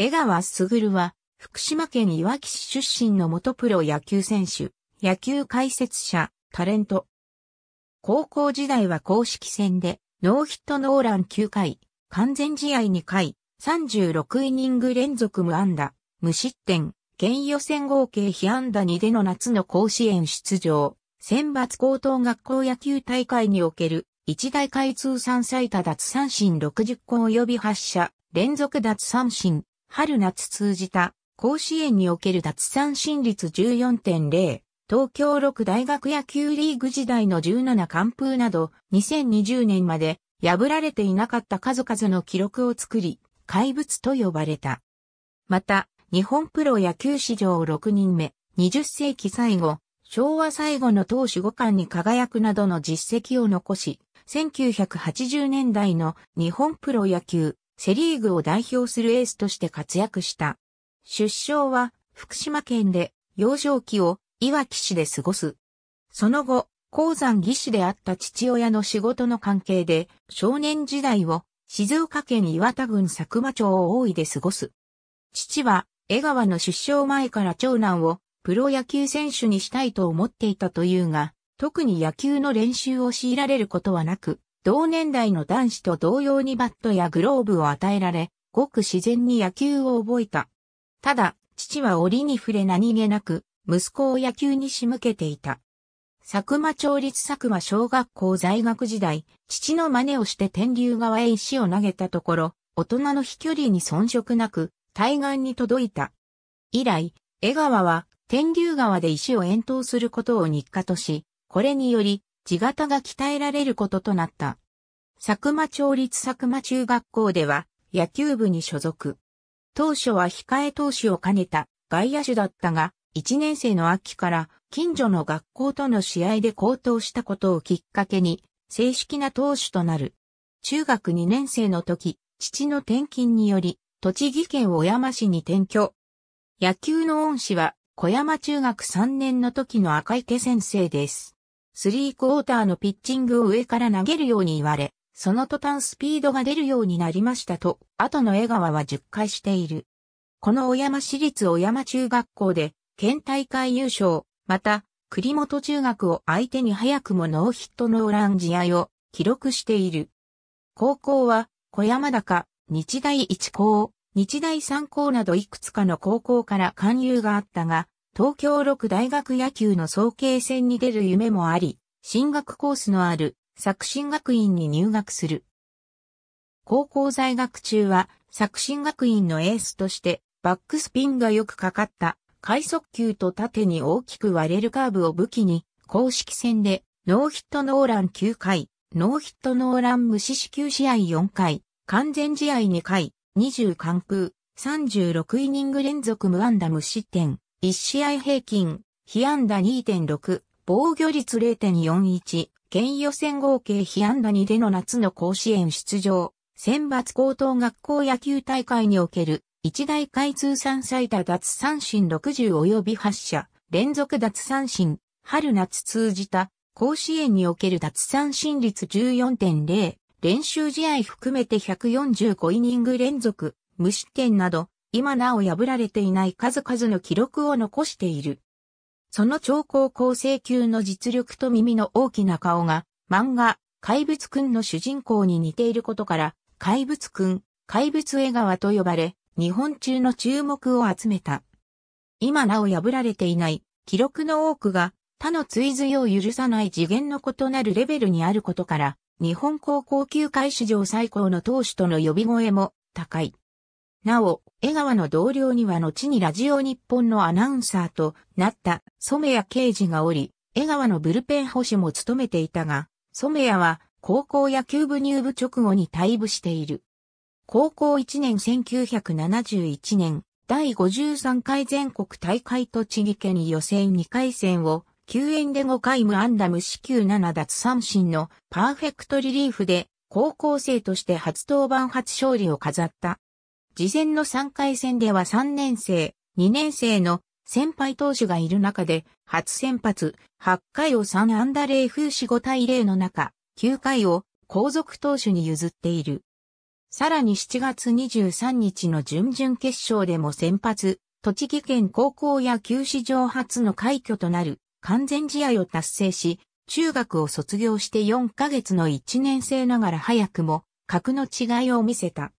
江川卓は、福島県いわき市出身の元プロ野球選手、野球解説者、タレント。高校時代は公式戦で、ノーヒットノーラン9回、完全試合2回、36イニング連続無安打、無失点、県予選合計被安打2での夏の甲子園出場、選抜高等学校野球大会における、一大会通算最多奪三振60個及び発射、連続奪三振、春夏通じた甲子園における脱三振率14.0、東京六大学野球リーグ時代の17完封など、2020年まで破られていなかった数々の記録を作り、怪物と呼ばれた。また、日本プロ野球史上6人目、20世紀最後、昭和最後の投手五冠に輝くなどの実績を残し、1980年代の日本プロ野球セリーグを代表するエースとして活躍した。出生は福島県で幼少期をいわき市で過ごす。その後、鉱山技師であった父親の仕事の関係で少年時代を静岡県岩田郡佐久間町を大井で過ごす。父は江川の出生前から長男をプロ野球選手にしたいと思っていたというが、特に野球の練習を強いられることはなく、同年代の男子と同様にバットやグローブを与えられ、ごく自然に野球を覚えた。ただ、父は折に触れ何気なく、息子を野球に仕向けていた。佐久間町立佐久間小学校在学時代、父の真似をして天竜川へ石を投げたところ、大人の飛距離に遜色なく、対岸に届いた。以来、江川は天竜川で石を遠投することを日課とし、これにより、地型が鍛えられることとなった。佐久間町立佐久間中学校では野球部に所属。当初は控え投手を兼ねた外野手だったが、1年生の秋から近所の学校との試合で高騰したことをきっかけに正式な投手となる。中学2年生の時、父の転勤により、栃木県小山市に転居。野球の恩師は小山中学3年の時の赤池先生です。スリークォーターのピッチングを上から投げるように言われ、その途端スピードが出るようになりましたと、後の江川は10回している。この小山市立小山中学校で、県大会優勝、また、栗本中学を相手に早くもノーヒットノーラン試合を記録している。高校は、小山高、日大一高、日大三高などいくつかの高校から勧誘があったが、東京六大学野球の総慶戦に出る夢もあり、進学コースのある作新学院に入学する。高校在学中は作新学院のエースとしてバックスピンがよくかかった快速球と縦に大きく割れるカーブを武器に公式戦でノーヒットノーラン9回、ノーヒットノーラン無視死9試合4回、完全試合2回、20完封、36イニング連続無安打無失点、1試合平均、被安打2.6、防御率0.41、県予選合計被安打2での夏の甲子園出場、選抜高等学校野球大会における、一大会通算最多奪三振60及び8射、連続奪三振、春夏通じた、甲子園における奪三振率14.0、練習試合含めて145イニング連続、無失点など、今なお破られていない数々の記録を残している。その超高校生級の実力と耳の大きな顔が、漫画、怪物くんの主人公に似ていることから、怪物くん、怪物江川と呼ばれ、日本中の注目を集めた。今なお破られていない、記録の多くが、他の追随を許さない次元の異なるレベルにあることから、日本高校級界史上最高の投手との呼び声も高い。なお、江川の同僚には後にラジオ日本のアナウンサーとなった染谷刑事がおり、江川のブルペン保守も務めていたが、染谷は高校野球部入部直後に退部している。高校1年1971年、第53回全国大会栃木県予選2回戦を、救援で5回無安打無四球7奪三振のパーフェクトリリーフで、高校生として初登板初勝利を飾った。事前の3回戦では3年生、2年生の先輩投手がいる中で、初先発、8回を3安打0風刺5対0の中、9回を後続投手に譲っている。さらに7月23日の準々決勝でも先発、栃木県高校野球史上初の快挙となる完全試合を達成し、中学を卒業して4ヶ月の1年生ながら早くも格の違いを見せた。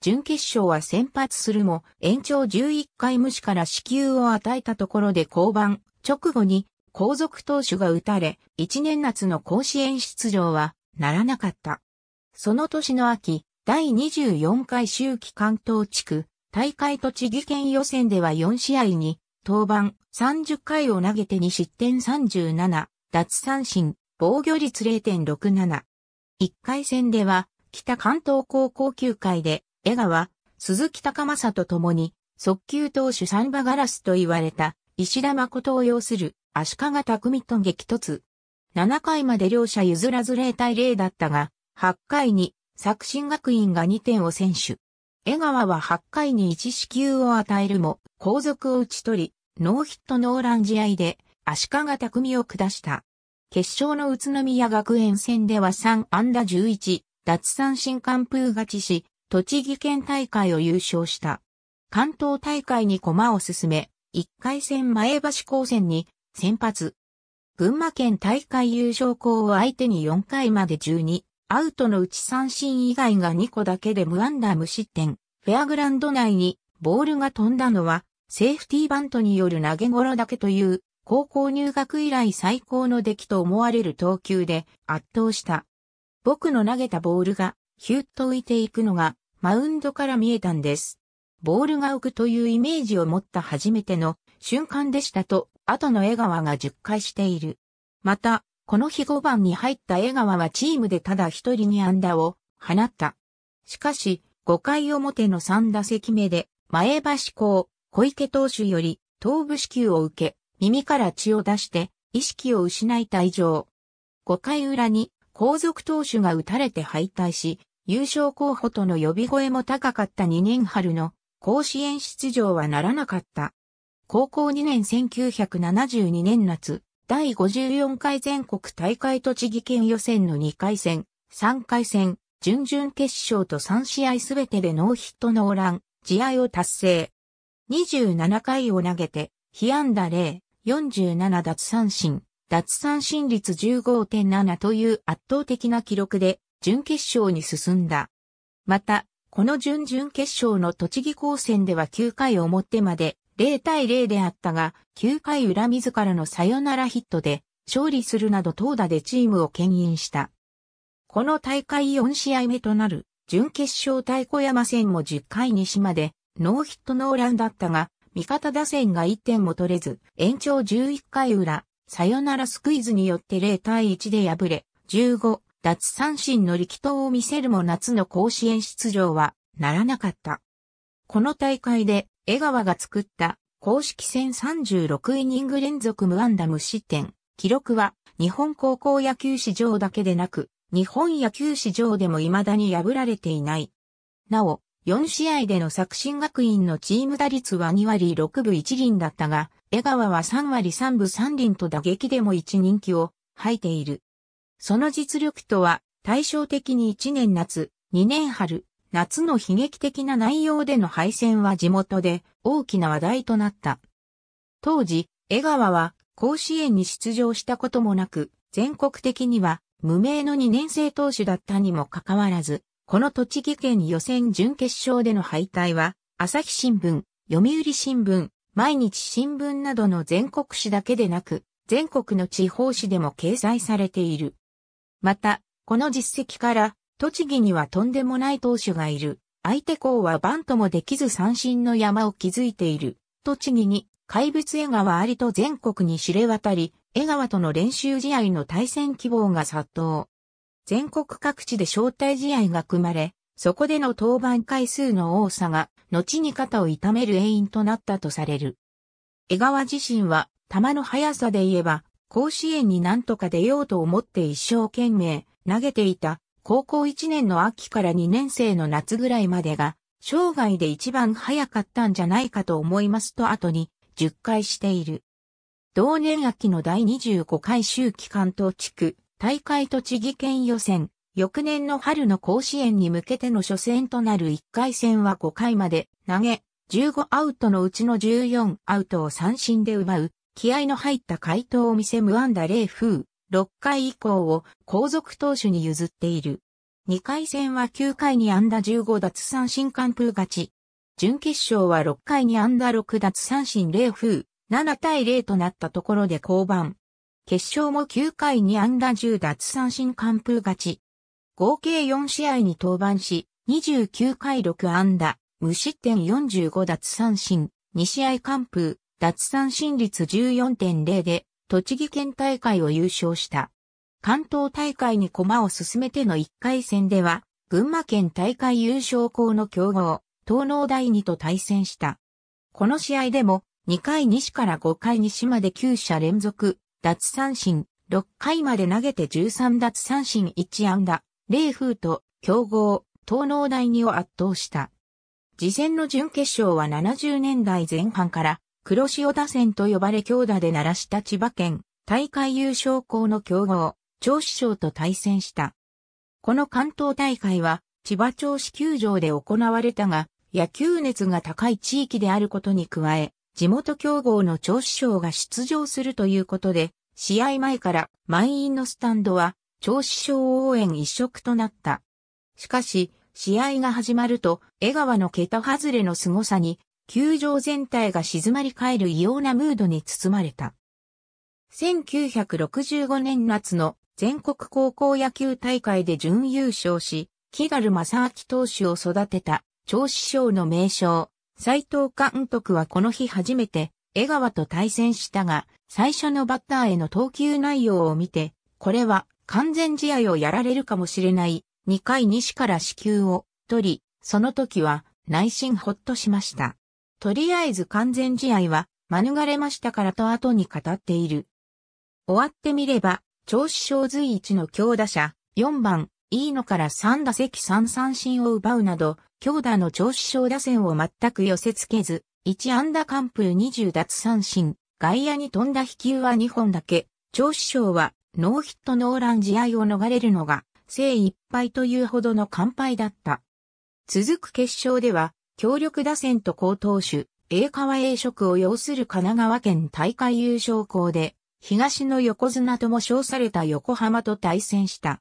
準決勝は先発するも、延長11回無視から死給を与えたところで降板、直後に後続投手が打たれ、1年夏の甲子園出場はならなかった。その年の秋、第24回秋季関東地区、大会栃木県予選では4試合に、登板30回を投げて2失点37、奪三振、防御率0.67。1回戦では、北関東高校球界で江川、鈴木隆正と共に、速球投手サンバガラスと言われた、石田誠を要する足利匠と激突。7回まで両者譲らず0対0だったが、8回に作新学院が2点を選手。江川は8回に1死球を与えるも、後続を打ち取り、ノーヒットノーラン試合で足利匠を下した。決勝の宇都宮学園戦では3安打11、奪三振完封勝ちし、栃木県大会を優勝した。関東大会に駒を進め、1回戦前橋高専に先発。群馬県大会優勝校を相手に4回まで12、アウトのうち三振以外が2個だけで無安打無失点。フェアグランド内にボールが飛んだのは、セーフティーバントによる投げ頃だけという、高校入学以来最高の出来と思われる投球で圧倒した。僕の投げたボールが、ヒュッと浮いていくのがマウンドから見えたんです。ボールが浮くというイメージを持った初めての瞬間でしたと、後の江川が10回している。また、この日5番に入った江川はチームでただ一人に安打を放った。しかし、5回表の3打席目で、前橋港、小池投手より、頭部支給を受け、耳から血を出して、意識を失いた以上。5回裏に、後続投手が打たれて敗退し、優勝候補との呼び声も高かった2年春の甲子園出場はならなかった。高校2年1972年夏、第54回全国大会栃木県予選の2回戦、3回戦、準々決勝と3試合すべてでノーヒットノーラン、試合を達成。27回を投げて、被安打0、47奪三振、奪三振率15.7という圧倒的な記録で準決勝に進んだ。また、この準々決勝の栃木高専では9回表まで0対0であったが、9回裏自らのサヨナラヒットで勝利するなど投打でチームを牽引した。この大会4試合目となる準決勝対小山戦も10回西までノーヒットノーランだったが、味方打線が1点も取れず、延長11回裏、サヨナラスクイズによって0対1で敗れ、15、奪三振の力投を見せるも夏の甲子園出場はならなかった。この大会で江川が作った公式戦36イニング連続無安打無失点。記録は日本高校野球史上だけでなく日本野球史上でも未だに破られていない。なお、4試合での作新学院のチーム打率は2割6分1厘だったが、江川は3割3分3厘と打撃でも1人気を吐いている。その実力とは、対照的に1年夏、2年春、夏の悲劇的な内容での敗戦は地元で大きな話題となった。当時、江川は甲子園に出場したこともなく、全国的には無名の2年生投手だったにもかかわらず、この栃木県予選準決勝での敗退は、朝日新聞、読売新聞、毎日新聞などの全国紙だけでなく、全国の地方紙でも掲載されている。また、この実績から、栃木にはとんでもない投手がいる。相手校はバントもできず三振の山を築いている。栃木に怪物江川ありと全国に知れ渡り、江川との練習試合の対戦希望が殺到。全国各地で招待試合が組まれ、そこでの登板回数の多さが、後に肩を痛める原因となったとされる。江川自身は、球の速さで言えば、甲子園に何とか出ようと思って一生懸命投げていた高校1年の秋から2年生の夏ぐらいまでが生涯で一番早かったんじゃないかと思いますと後に10回している。同年秋の第25回秋期関東地区大会栃木県予選、翌年の春の甲子園に向けての初戦となる1回戦は5回まで投げ、15アウトのうちの14アウトを三振で奪う気合の入った回答を見せ無安打0風、6回以降を後続投手に譲っている。2回戦は9回に安打15奪三振完封勝ち。準決勝は6回に安打6奪三振0風、7対0となったところで降板。決勝も9回に安打10奪三振完封勝ち。合計4試合に登板し、29回6安打、無失点45奪三振、2試合完封、奪三振率14.0で、栃木県大会を優勝した。関東大会に駒を進めての1回戦では、群馬県大会優勝校の強豪、東農大二と対戦した。この試合でも、2回西から5回西まで9者連続、奪三振、6回まで投げて13奪三振1安打、0風と、強豪、東農大二を圧倒した。事前の準決勝は70年代前半から黒潮打線と呼ばれ強打で鳴らした千葉県、大会優勝校の強豪、長子賞と対戦した。この関東大会は、千葉長子球場で行われたが、野球熱が高い地域であることに加え、地元強豪の長子賞が出場するということで、試合前から満員のスタンドは、長子賞応援一色となった。しかし、試合が始まると、江川の桁外れの凄さに球場全体が静まり返る異様なムードに包まれた。1965年夏の全国高校野球大会で準優勝し、木軽正明投手を育てた、長子賞の名称、斎藤監督はこの日初めて、江川と対戦したが、最初のバッターへの投球内容を見て、これは完全試合をやられるかもしれない、2回西から死球を取り、その時は内心ほっとしました。とりあえず完全試合は免れましたからと後に語っている。終わってみれば、調子小随一の強打者、4番、飯野から3打席3三振を奪うなど、強打の調子小打線を全く寄せ付けず、1安打完封20奪三振、外野に飛んだ飛球は2本だけ、調子小はノーヒットノーラン試合を逃れるのが精一杯というほどの完敗だった。続く決勝では、強力打線と高投手、英川栄職を要する神奈川県大会優勝校で、東の横綱とも称された横浜と対戦した。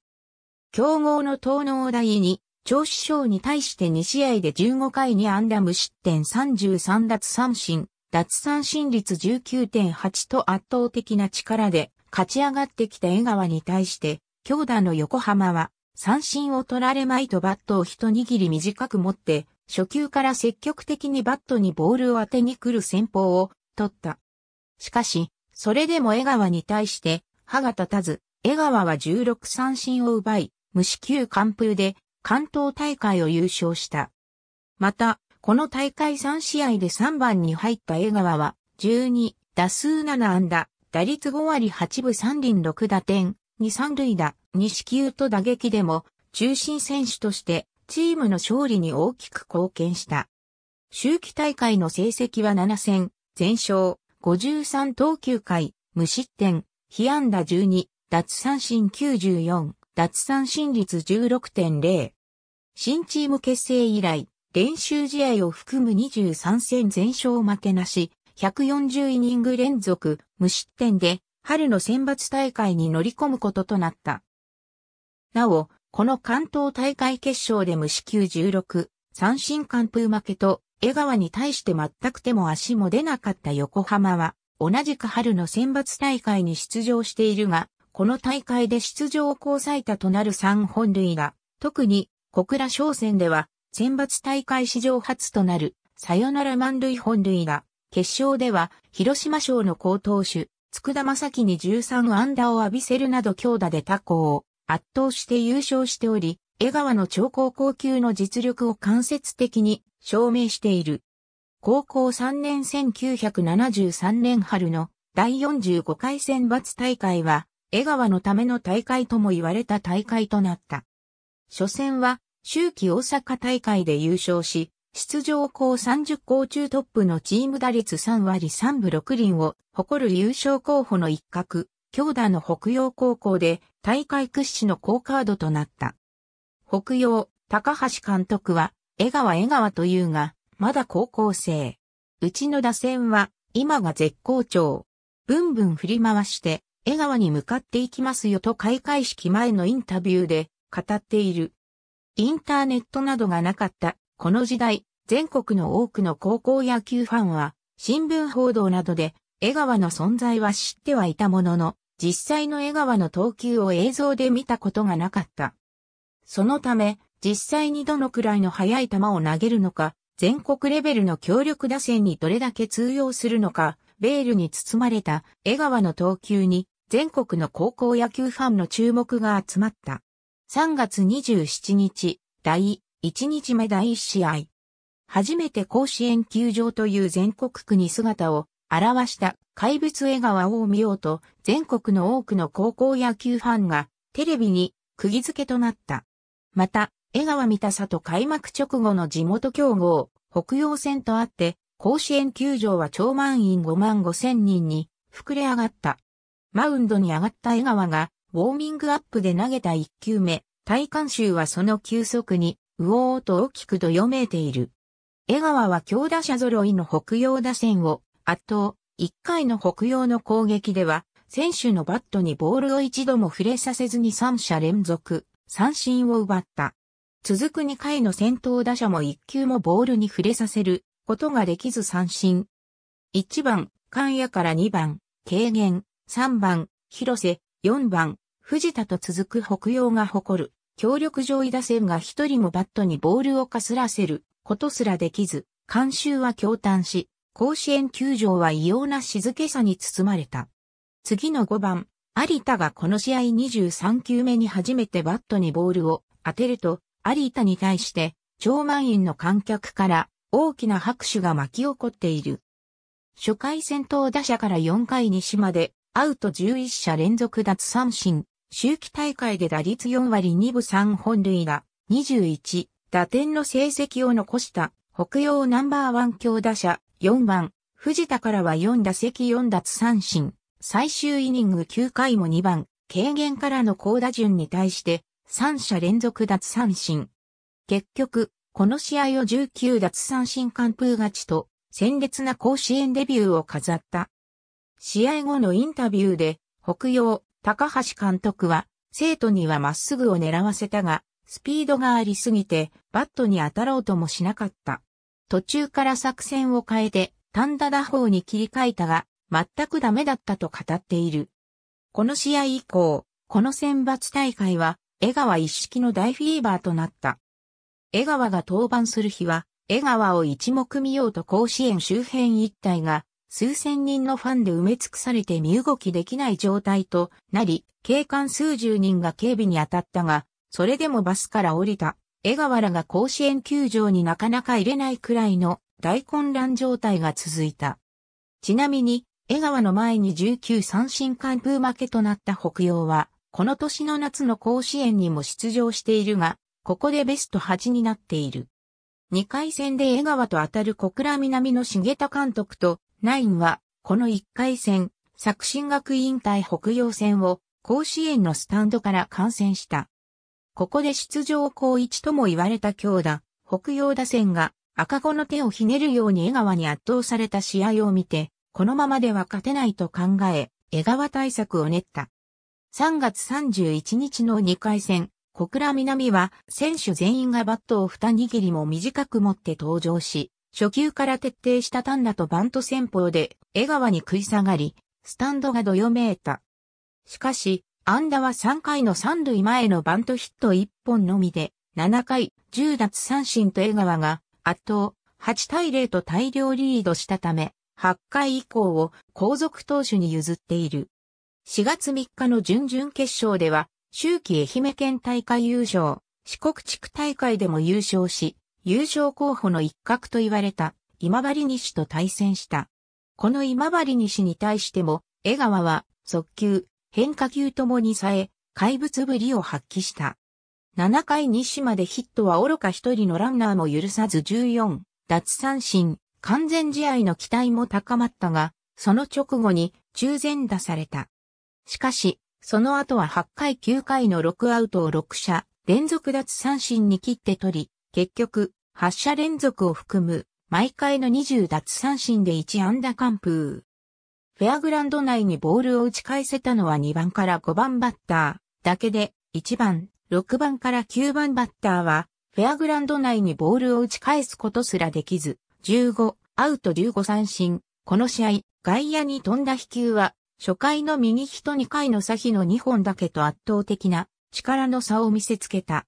強豪の東農大に、長子賞に対して2試合で15回に安打無失点33奪三振、奪三振率19.8と圧倒的な力で勝ち上がってきた江川に対して、強打の横浜は三振を取られまいとバットを一握り短く持って初球から積極的にバットにボールを当てに来る戦法を取った。しかし、それでも江川に対して歯が立たず、江川は16三振を奪い、無四球完封で関東大会を優勝した。また、この大会3試合で3番に入った江川は、12、打数7安打、打率5割8分3輪6打点、2三塁打、2四球と打撃でも、中心選手としてチームの勝利に大きく貢献した。周期大会の成績は7戦、全勝、53投球回、無失点、被安打12、奪三振94、奪三振率16.0。新チーム結成以来、練習試合を含む23戦全勝負けなし、140イニング連続無失点で春の選抜大会に乗り込むこととなった。なお、この関東大会決勝で無四球16、三振完封負けと、江川に対して全く手も足も出なかった横浜は、同じく春の選抜大会に出場しているが、この大会で出場校最多となる3本類が、特に小倉商戦では、選抜大会史上初となる、サヨナラ満塁本塁打、決勝では、広島賞の高投手、佃正樹に13安打を浴びせるなど強打で他校を圧倒して優勝しており、江川の超高校級の実力を間接的に証明している。高校3年1973年春の第45回選抜大会は、江川のための大会とも言われた大会となった。初戦は、秋季大阪大会で優勝し、出場校30校中トップのチーム打率3割3分6厘を誇る優勝候補の一角、強打の北洋高校で大会屈指の好カードとなった。北洋、高橋監督は、江川江川というが、まだ高校生。うちの打線は、今が絶好調。ぶんぶん振り回して、江川に向かっていきますよと開会式前のインタビューで語っている。インターネットなどがなかった、この時代、全国の多くの高校野球ファンは、新聞報道などで江川の存在は知ってはいたものの、実際の江川の投球を映像で見たことがなかった。そのため、実際にどのくらいの速い球を投げるのか、全国レベルの強力打線にどれだけ通用するのか、ベールに包まれた江川の投球に全国の高校野球ファンの注目が集まった。3月27日、第1日目第1試合。初めて甲子園球場という全国区に姿を現した怪物江川を見ようと、全国の多くの高校野球ファンが、テレビに、釘付けとなった。また、江川三田里開幕直後の地元競合、北洋戦とあって、甲子園球場は超満員5万5千人に、膨れ上がった。マウンドに上がった江川が、ウォーミングアップで投げた1球目、体観衆はその球速に、うおーと大きくどよめいている。江川は強打者揃いの北洋打線を圧倒、1回の北洋の攻撃では、選手のバットにボールを一度も触れさせずに3者連続、三振を奪った。続く2回の先頭打者も1球もボールに触れさせることができず三振。1番、関谷から2番、軽減、3番、広瀬、4番、藤田と続く北洋が誇る、強力上位打線が一人もバットにボールをかすらせることすらできず、監修は驚嘆し、甲子園球場は異様な静けさに包まれた。次の5番、有田がこの試合23球目に初めてバットにボールを当てると、有田に対して、超満員の観客から大きな拍手が巻き起こっている。初回先頭打者から4回西まで、アウト11者連続奪三振、周期大会で打率4割2分3本塁打、21、打点の成績を残した、北洋ナンバーワン強打者、4番、藤田からは4打席4奪三振、最終イニング9回も2番、軽減からの高打順に対して、3者連続奪三振。結局、この試合を19奪三振完封勝ちと、鮮烈な甲子園デビューを飾った。試合後のインタビューで、北洋、高橋監督は、生徒にはまっすぐを狙わせたが、スピードがありすぎて、バットに当たろうともしなかった。途中から作戦を変えて、単打打法に切り替えたが、全くダメだったと語っている。この試合以降、この選抜大会は、江川一式の大フィーバーとなった。江川が登板する日は、江川を一目見ようと甲子園周辺一帯が、数千人のファンで埋め尽くされて身動きできない状態となり、警官数十人が警備に当たったが、それでもバスから降りた江川らが甲子園球場になかなか入れないくらいの大混乱状態が続いた。ちなみに、江川の前に19三振完封負けとなった北洋は、この年の夏の甲子園にも出場しているが、ここでベスト8になっている。2回戦で江川と当たる小倉南の重田監督と、ナインは、この1回戦、作新学院対北洋戦を、甲子園のスタンドから観戦した。ここで出場高一とも言われた強打、北洋打線が赤子の手をひねるように江川に圧倒された試合を見て、このままでは勝てないと考え、江川対策を練った。3月31日の2回戦、小倉南は選手全員がバットを二握りも短く持って登場し、初球から徹底した単打とバント戦法で江川に食い下がり、スタンドがどよめいた。しかし、安ダは3回の三塁前のバントヒット1本のみで、7回、10奪三振と江川が圧倒、8対0と大量リードしたため、8回以降を後続投手に譲っている。4月3日の準々決勝では、秋季愛媛県大会優勝、四国地区大会でも優勝し、優勝候補の一角と言われた今治西と対戦した。この今治西に対しても、江川は速球、変化球ともにさえ、怪物ぶりを発揮した。7回西までヒットは愚か一人のランナーも許さず14、奪三振、完全試合の期待も高まったが、その直後に中前打された。しかし、その後は8回9回の6アウトを6者、連続奪三振に切って取り、結局、8者連続を含む、毎回の20奪三振で1安打完封。フェアグランド内にボールを打ち返せたのは2番から5番バッターだけで、1番、6番から9番バッターは、フェアグランド内にボールを打ち返すことすらできず、15、アウト15三振。この試合、外野に飛んだ飛球は、初回の右ヒと2回の差比の2本だけと圧倒的な力の差を見せつけた。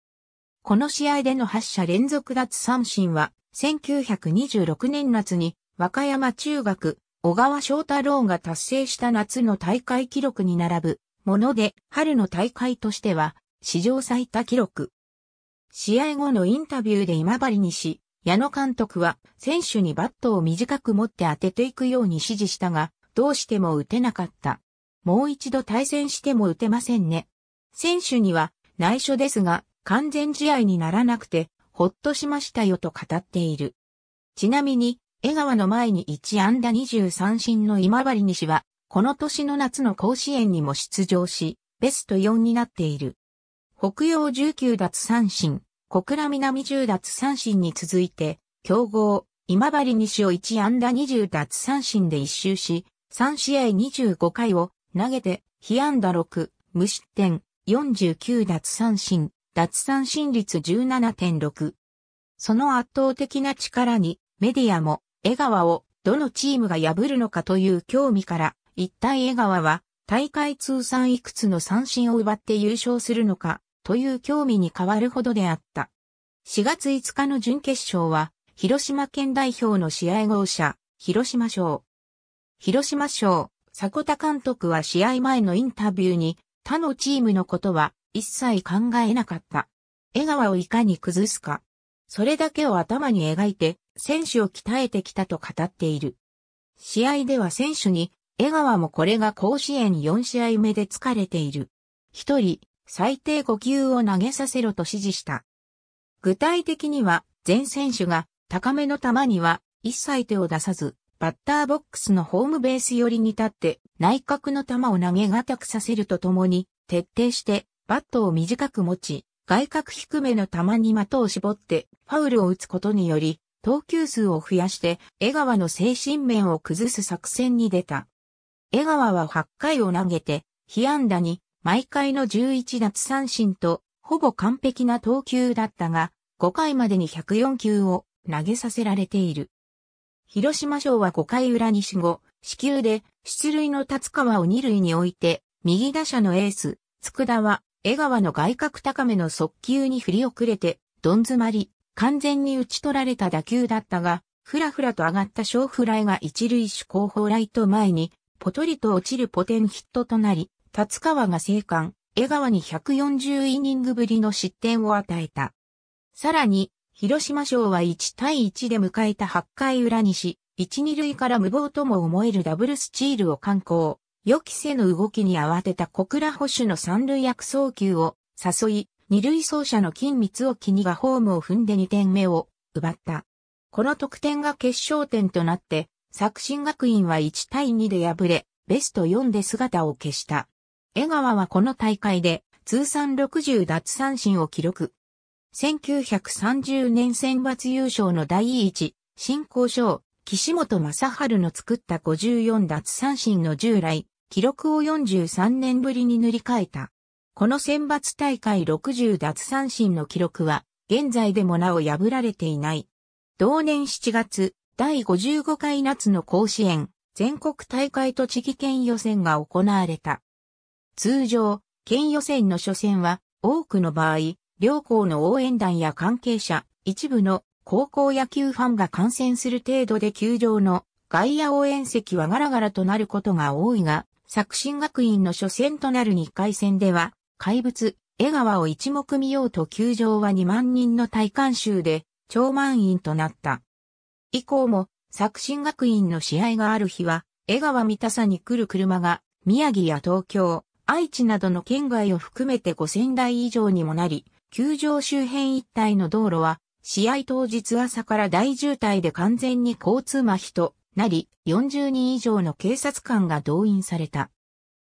この試合での8者連続脱三振は、1926年夏に和歌山中学小川翔太郎が達成した夏の大会記録に並ぶもので、春の大会としては史上最多記録。試合後のインタビューで今治にし、矢野監督は選手にバットを短く持って当てていくように指示したが、どうしても打てなかった。もう一度対戦しても打てませんね。選手には内緒ですが、完全試合にならなくて、ほっとしましたよと語っている。ちなみに、江川の前に1安打2 3振の今治西は、この年の夏の甲子園にも出場し、ベスト4になっている。北洋19奪三振、小倉南10奪三振に続いて、強豪、今治西を1安打20奪三振で一周し、3試合25回を投げて、被安打6、無失点、49奪三振、奪三振率17.6。その圧倒的な力にメディアも江川をどのチームが破るのかという興味から、一体江川は大会通算いくつの三振を奪って優勝するのかという興味に変わるほどであった。4月5日の準決勝は、広島県代表の試合号車、広島賞。広島賞、迫田監督は試合前のインタビューに、他のチームのことは一切考えなかった。江川をいかに崩すか。それだけを頭に描いて、選手を鍛えてきたと語っている。試合では選手に、江川もこれが甲子園4試合目で疲れている。一人、最低5球を投げさせろと指示した。具体的には、全選手が高めの球には一切手を出さず、バッターボックスのホームベース寄りに立って内角の球を投げたくさせるとともに、徹底してバットを短く持ち、外角低めの球に的を絞ってファウルを打つことにより、投球数を増やして、江川の精神面を崩す作戦に出た。江川は8回を投げて、被安打に、毎回の11奪三振と、ほぼ完璧な投球だったが、5回までに104球を投げさせられている。広島賞は5回裏に死後、死球で出塁の立川を2塁に置いて、右打者のエース、佃は江川の外角高めの速球に振り遅れて、どん詰まり、完全に打ち取られた打球だったが、ふらふらと上がった小フライが一塁手後方ライト前に、ぽとりと落ちるポテンヒットとなり、達川が生還、江川に140イニングぶりの失点を与えた。さらに、広島賞は1対1で迎えた8回裏にし、1、2塁から無謀とも思えるダブルスチールを敢行。予期せぬ動きに慌てた小倉捕手の三塁悪送球を誘い、二塁走者の金光沖にがホームを踏んで2点目を奪った。この得点が決勝点となって、作新学院は1対2で敗れ、ベスト4で姿を消した。江川はこの大会で通算60奪三振を記録。1930年選抜優勝の第一、新校賞、岸本正春の作った54奪三振の従来、記録を43年ぶりに塗り替えた。この選抜大会60奪三振の記録は、現在でもなお破られていない。同年7月、第55回夏の甲子園、全国大会栃木県予選が行われた。通常、県予選の初戦は、多くの場合、両校の応援団や関係者、一部の高校野球ファンが観戦する程度で球場の外野応援席はガラガラとなることが多いが、作新学院の初戦となる2回戦では、怪物、江川を一目見ようと球場は2万人の大観衆で、超満員となった。以降も、作新学院の試合がある日は、江川三田に来る車が、宮城や東京、愛知などの県外を含めて5000台以上にもなり、球場周辺一帯の道路は、試合当日朝から大渋滞で完全に交通麻痺となり、40人以上の警察官が動員された。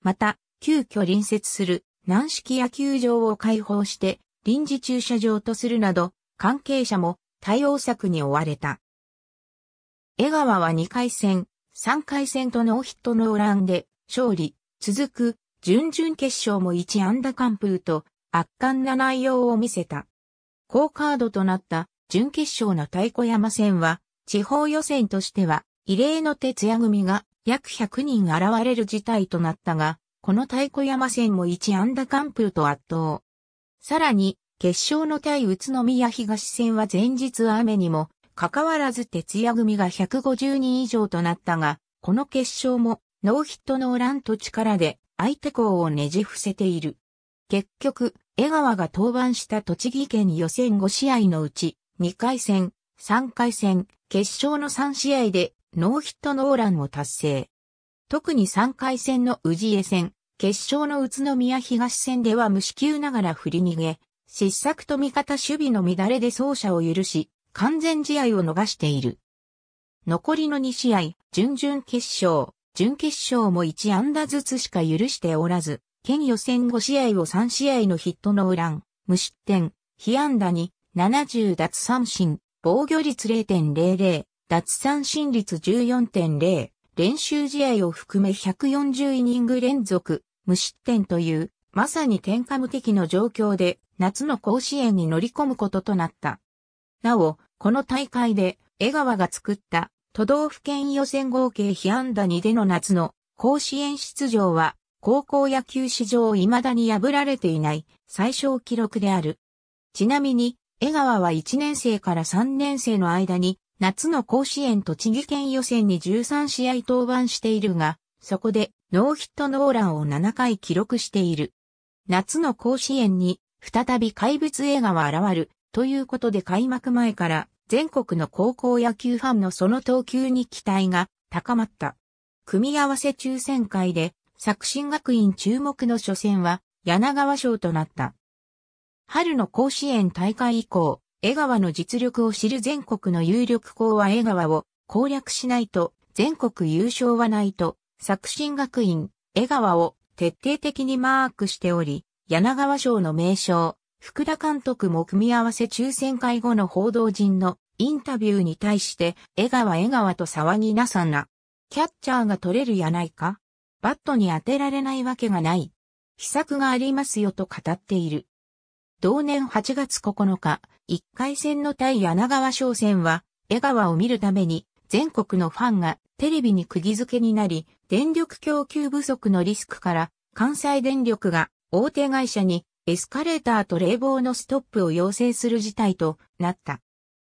また、急遽隣接する軟式野球場を開放して臨時駐車場とするなど、関係者も対応策に追われた。江川は2回戦、3回戦とノーヒットノーランで勝利、続く準々決勝も1安打完封と圧巻な内容を見せた。高カードとなった準決勝の太鼓山戦は、地方予選としては異例の徹夜組が約100人現れる事態となったが、この太鼓山戦も1安打完封と圧倒。さらに、決勝の対宇都宮東戦は前日雨にも、かかわらず徹夜組が150人以上となったが、この決勝もノーヒットノーランと力で相手校をねじ伏せている。結局、江川が登板した栃木県予選5試合のうち、2回戦、3回戦、決勝の3試合でノーヒットノーランを達成。特に3回戦の宇治江戦、決勝の宇都宮東戦では無四球ながら振り逃げ、失策と味方守備の乱れで走者を許し、完全試合を逃している。残りの2試合、準々決勝、準決勝も1安打ずつしか許しておらず、県予選5試合を3試合のヒットノーラン、無失点、被安打に70奪三振、防御率0.00、奪三振率14.0、練習試合を含め140イニング連続、無失点という、まさに天下無敵の状況で、夏の甲子園に乗り込むこととなった。なお、この大会で、江川が作った、都道府県予選合計被安打2での夏の甲子園出場は、高校野球史上未だに破られていない最小記録である。ちなみに、江川は1年生から3年生の間に夏の甲子園栃木県予選に13試合登板しているが、そこでノーヒットノーランを7回記録している。夏の甲子園に再び怪物映画は現るということで開幕前から全国の高校野球ファンのその投球に期待が高まった。組み合わせ抽選会で作新学院注目の初戦は柳川賞となった。春の甲子園大会以降、江川の実力を知る全国の有力校は江川を攻略しないと、全国優勝はないと、作新学院、江川を徹底的にマークしており、柳川賞の名称、福田監督も組み合わせ抽選会後の報道陣のインタビューに対して、江川江川と騒ぎなさな。キャッチャーが取れるやないかバットに当てられないわけがない。秘策がありますよと語っている。同年8月9日、1回戦の対柳川商戦は、江川を見るために、全国のファンがテレビに釘付けになり、電力供給不足のリスクから、関西電力が大手会社にエスカレーターと冷房のストップを要請する事態となった。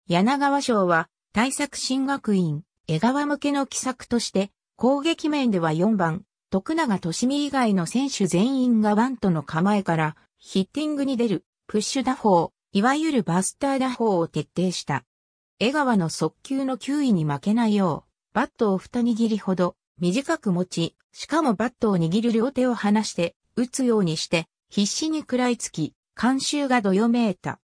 柳川賞は対策新学院、江川向けの奇策として、攻撃面では4番、徳永利美以外の選手全員がバントの構えからヒッティングに出るプッシュ打法、いわゆるバスター打法を徹底した。江川の速球の球威に負けないよう、バットを二握りほど短く持ち、しかもバットを握る両手を離して、打つようにして、必死に食らいつき、監修がどよめいた。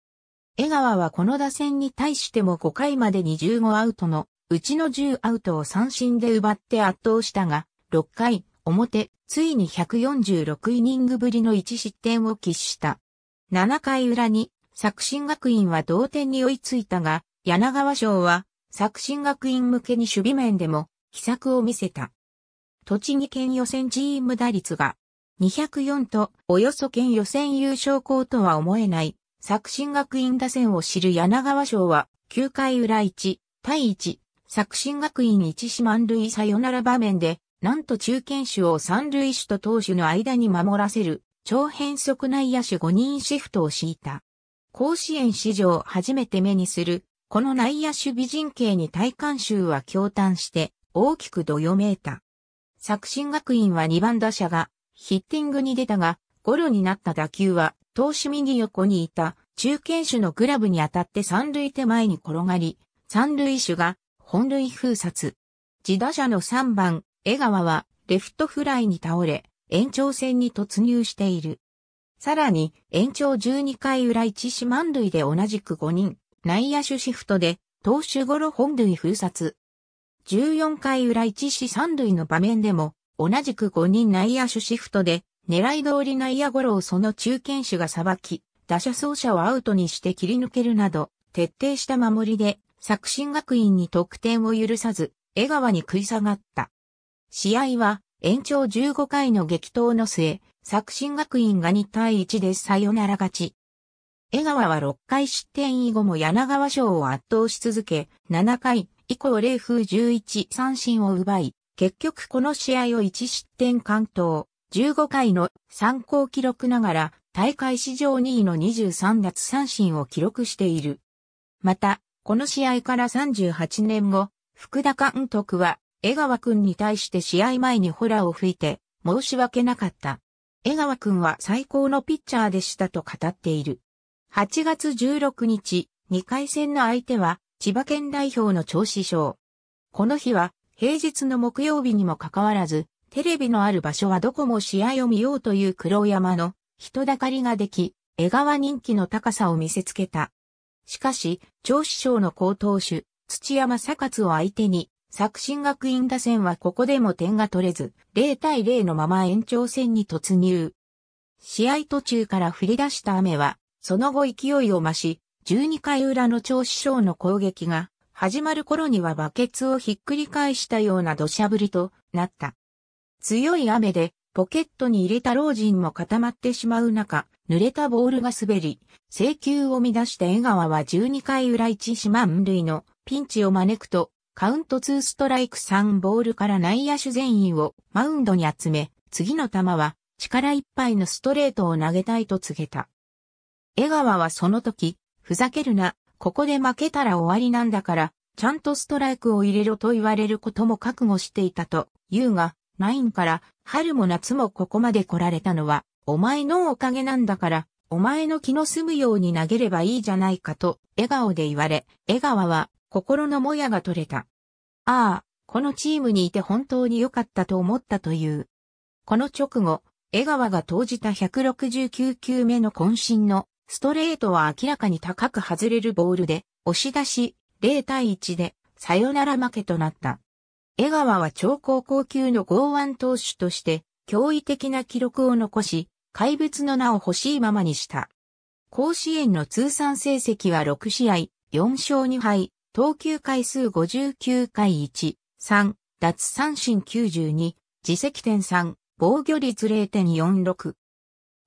江川はこの打線に対しても5回までに15アウトの、うちの10アウトを三振で奪って圧倒したが、6回、表、ついに146イニングぶりの1失点を喫した。7回裏に作新学院は同点に追いついたが、柳川賞は作新学院向けに守備面でも秘策を見せた。栃木県予選チーム打率が204とおよそ県予選優勝校とは思えない作新学院打線を知る柳川賞は9回裏1対1作新学院一四万塁サヨナラ場面でなんと中堅手を三塁手と投手の間に守らせる超変速内野手5人シフトを敷いた。甲子園史上初めて目にする、この内野手美人形に体観集は驚嘆して大きくどよめいた。作新学院は2番打者がヒッティングに出たが、ゴロになった打球は投手右横にいた中堅手のグラブに当たって三塁手前に転がり、三塁手が本塁封殺。自打者の3番、江川はレフトフライに倒れ、延長戦に突入している。さらに、延長12回裏1四満塁で同じく5人、内野手シフトで、投手ゴロ本塁封殺。14回裏1四三塁の場面でも、同じく5人内野手シフトで、狙い通り内野ゴロをその中堅手がさばき、打者走者をアウトにして切り抜けるなど、徹底した守りで、作新学院に得点を許さず、江川に食い下がった。試合は、延長15回の激闘の末、作新学院が2対1でサヨナラ勝ち。江川は6回失点以後も柳川賞を圧倒し続け、7回以降0風11三振を奪い、結局この試合を1失点完投、15回の参考記録ながら、大会史上2位の23奪三振を記録している。また、この試合から38年後、福田監督は江川くんに対して試合前にホラーを吹いて、申し訳なかった。江川くんは最高のピッチャーでしたと語っている。8月16日、2回戦の相手は、千葉県代表の調子賞。この日は、平日の木曜日にもかかわらず、テレビのある場所はどこも試合を見ようという黒山の人だかりができ、江川人気の高さを見せつけた。しかし、調子賞の高投手、土山左活を相手に、作新学院打線はここでも点が取れず、0対0のまま延長戦に突入。試合途中から降り出した雨は、その後勢いを増し、12回裏の長子賞の攻撃が、始まる頃にはバケツをひっくり返したような土砂降りとなった。強い雨で、ポケットに入れた老人も固まってしまう中、濡れたボールが滑り、制球を乱した江川は12回裏1四万塁のピンチを招くと、カウント2ストライク3ボールから内野手全員をマウンドに集め、次の球は力いっぱいのストレートを投げたいと告げた。江川はその時、ふざけるな、ここで負けたら終わりなんだから、ちゃんとストライクを入れろと言われることも覚悟していたと、言うが、ナインから、春も夏もここまで来られたのは、お前のおかげなんだから、お前の気の済むように投げればいいじゃないかと、笑顔で言われ、江川は心のもやが取れた。ああ、このチームにいて本当に良かったと思ったという。この直後、江川が投じた169球目の渾身のストレートは明らかに高く外れるボールで押し出し0対1でサヨナラ負けとなった。江川は超高校級の剛腕投手として驚異的な記録を残し怪物の名を欲しいままにした。甲子園の通算成績は6試合4勝2敗投球回数59回1、3、奪三振92、自責点3、防御率0.46。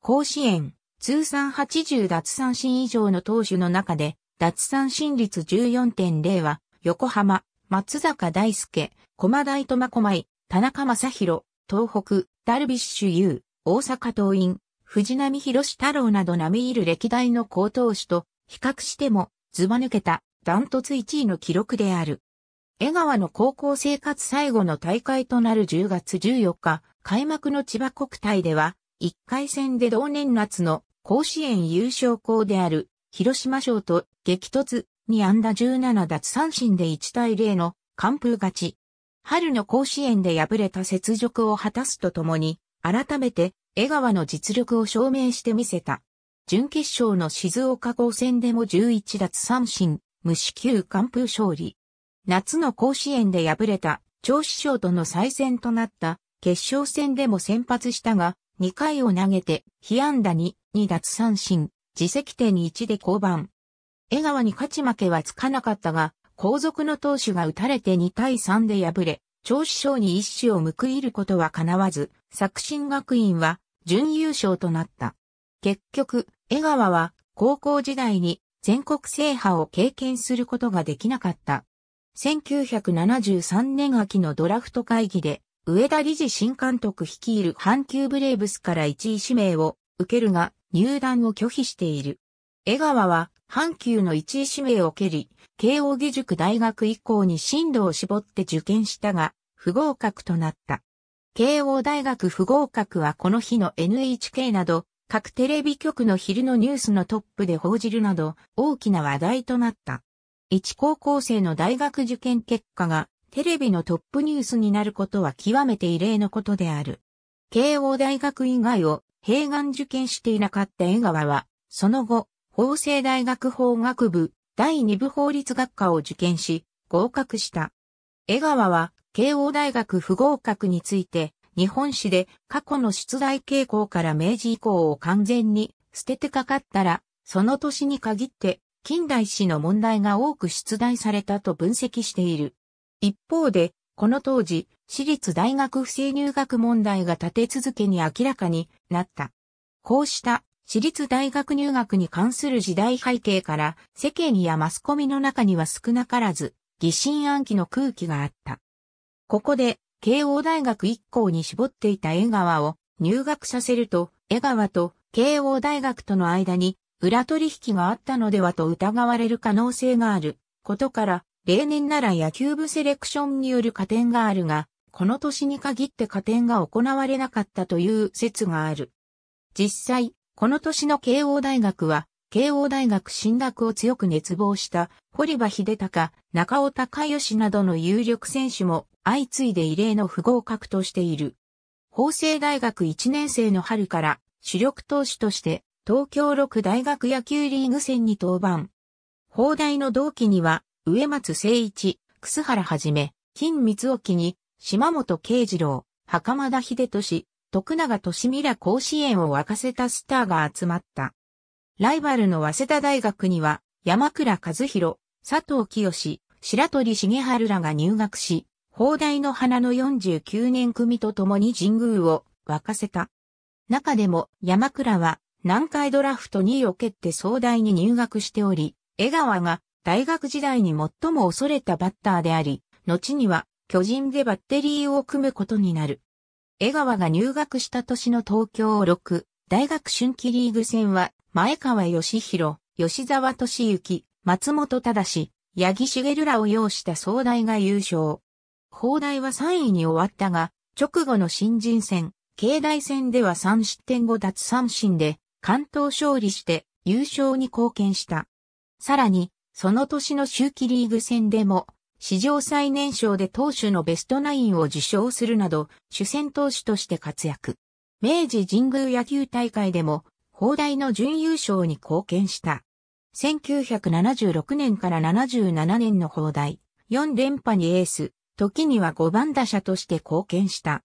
甲子園、通算80奪三振以上の投手の中で、奪三振率14.0は、横浜、松坂大輔、駒大苫小牧、田中正宏、東北、ダルビッシュ有、大阪桐蔭、藤波博太郎など並みいる歴代の高投手と比較しても、ずば抜けたダントツ1位の記録である。江川の高校生活最後の大会となる10月14日、開幕の千葉国体では、1回戦で同年夏の甲子園優勝校である広島賞と激突に安打17奪三振で1対0の完封勝ち。春の甲子園で敗れた雪辱を果たすとともに、改めて江川の実力を証明してみせた。準決勝の静岡高戦でも11奪三振、無支給完封勝利。夏の甲子園で敗れた、長子賞との再戦となった、決勝戦でも先発したが、2回を投げて、被安打に、2奪三振、自責点1で降板。江川に勝ち負けはつかなかったが、後続の投手が打たれて2対3で敗れ、長子賞に一種を報いることは叶わず、作新学院は準優勝となった。結局、江川は高校時代に全国制覇を経験することができなかった。1973年秋のドラフト会議で、上田理事新監督率いる阪急ブレーブスから1位指名を受けるが、入団を拒否している。江川は、阪急の1位指名を蹴り、慶応義塾大学以降に進路を絞って受験したが、不合格となった。慶応大学不合格はこの日の NHK など各テレビ局の昼のニュースのトップで報じるなど大きな話題となった。一高校生の大学受験結果がテレビのトップニュースになることは極めて異例のことである。慶応大学以外を併願受験していなかった江川は、その後、法政大学法学部第二部法律学科を受験し、合格した。江川は、慶応大学不合格について、日本史で過去の出題傾向から明治以降を完全に捨ててかかったら、その年に限って近代史の問題が多く出題されたと分析している。一方で、この当時、私立大学不正入学問題が立て続けに明らかになった。こうした私立大学入学に関する時代背景から世間やマスコミの中には少なからず疑心暗鬼の空気があった。ここで慶応大学一校に絞っていた江川を入学させると、江川と慶応大学との間に裏取引があったのではと疑われる可能性があることから、例年なら野球部セレクションによる加点があるが、この年に限って加点が行われなかったという説がある。実際、この年の慶応大学は慶応大学進学を強く熱望した堀場秀隆、中尾隆義などの有力選手も相次いで異例の不合格としている。法政大学1年生の春から主力投手として東京6大学野球リーグ戦に登板。法大の同期には植松誠一、楠原はじめ、金光沖に島本慶次郎、袴田秀俊、徳永俊美ら甲子園を沸かせたスターが集まった。ライバルの早稲田大学には、山倉和弘、佐藤清、白鳥茂春らが入学し、砲台の花の49年組と共に神宮を沸かせた。中でも山倉は南海ドラフト2位を蹴って総大に入学しており、江川が大学時代に最も恐れたバッターであり、後には巨人でバッテリーを組むことになる。江川が入学した年の東京6、大学春季リーグ戦は、前川義弘、吉沢敏行、松本忠、八木茂らを擁した総大が優勝。砲題は3位に終わったが、直後の新人戦、境内戦では3失点5奪三振で、関東勝利して優勝に貢献した。さらに、その年の秋季リーグ戦でも、史上最年少で投手のベストナインを受賞するなど、主戦投手として活躍。明治神宮野球大会でも、砲台の準優勝に貢献した。1976年から77年の砲台、4連覇にエース、時には5番打者として貢献した。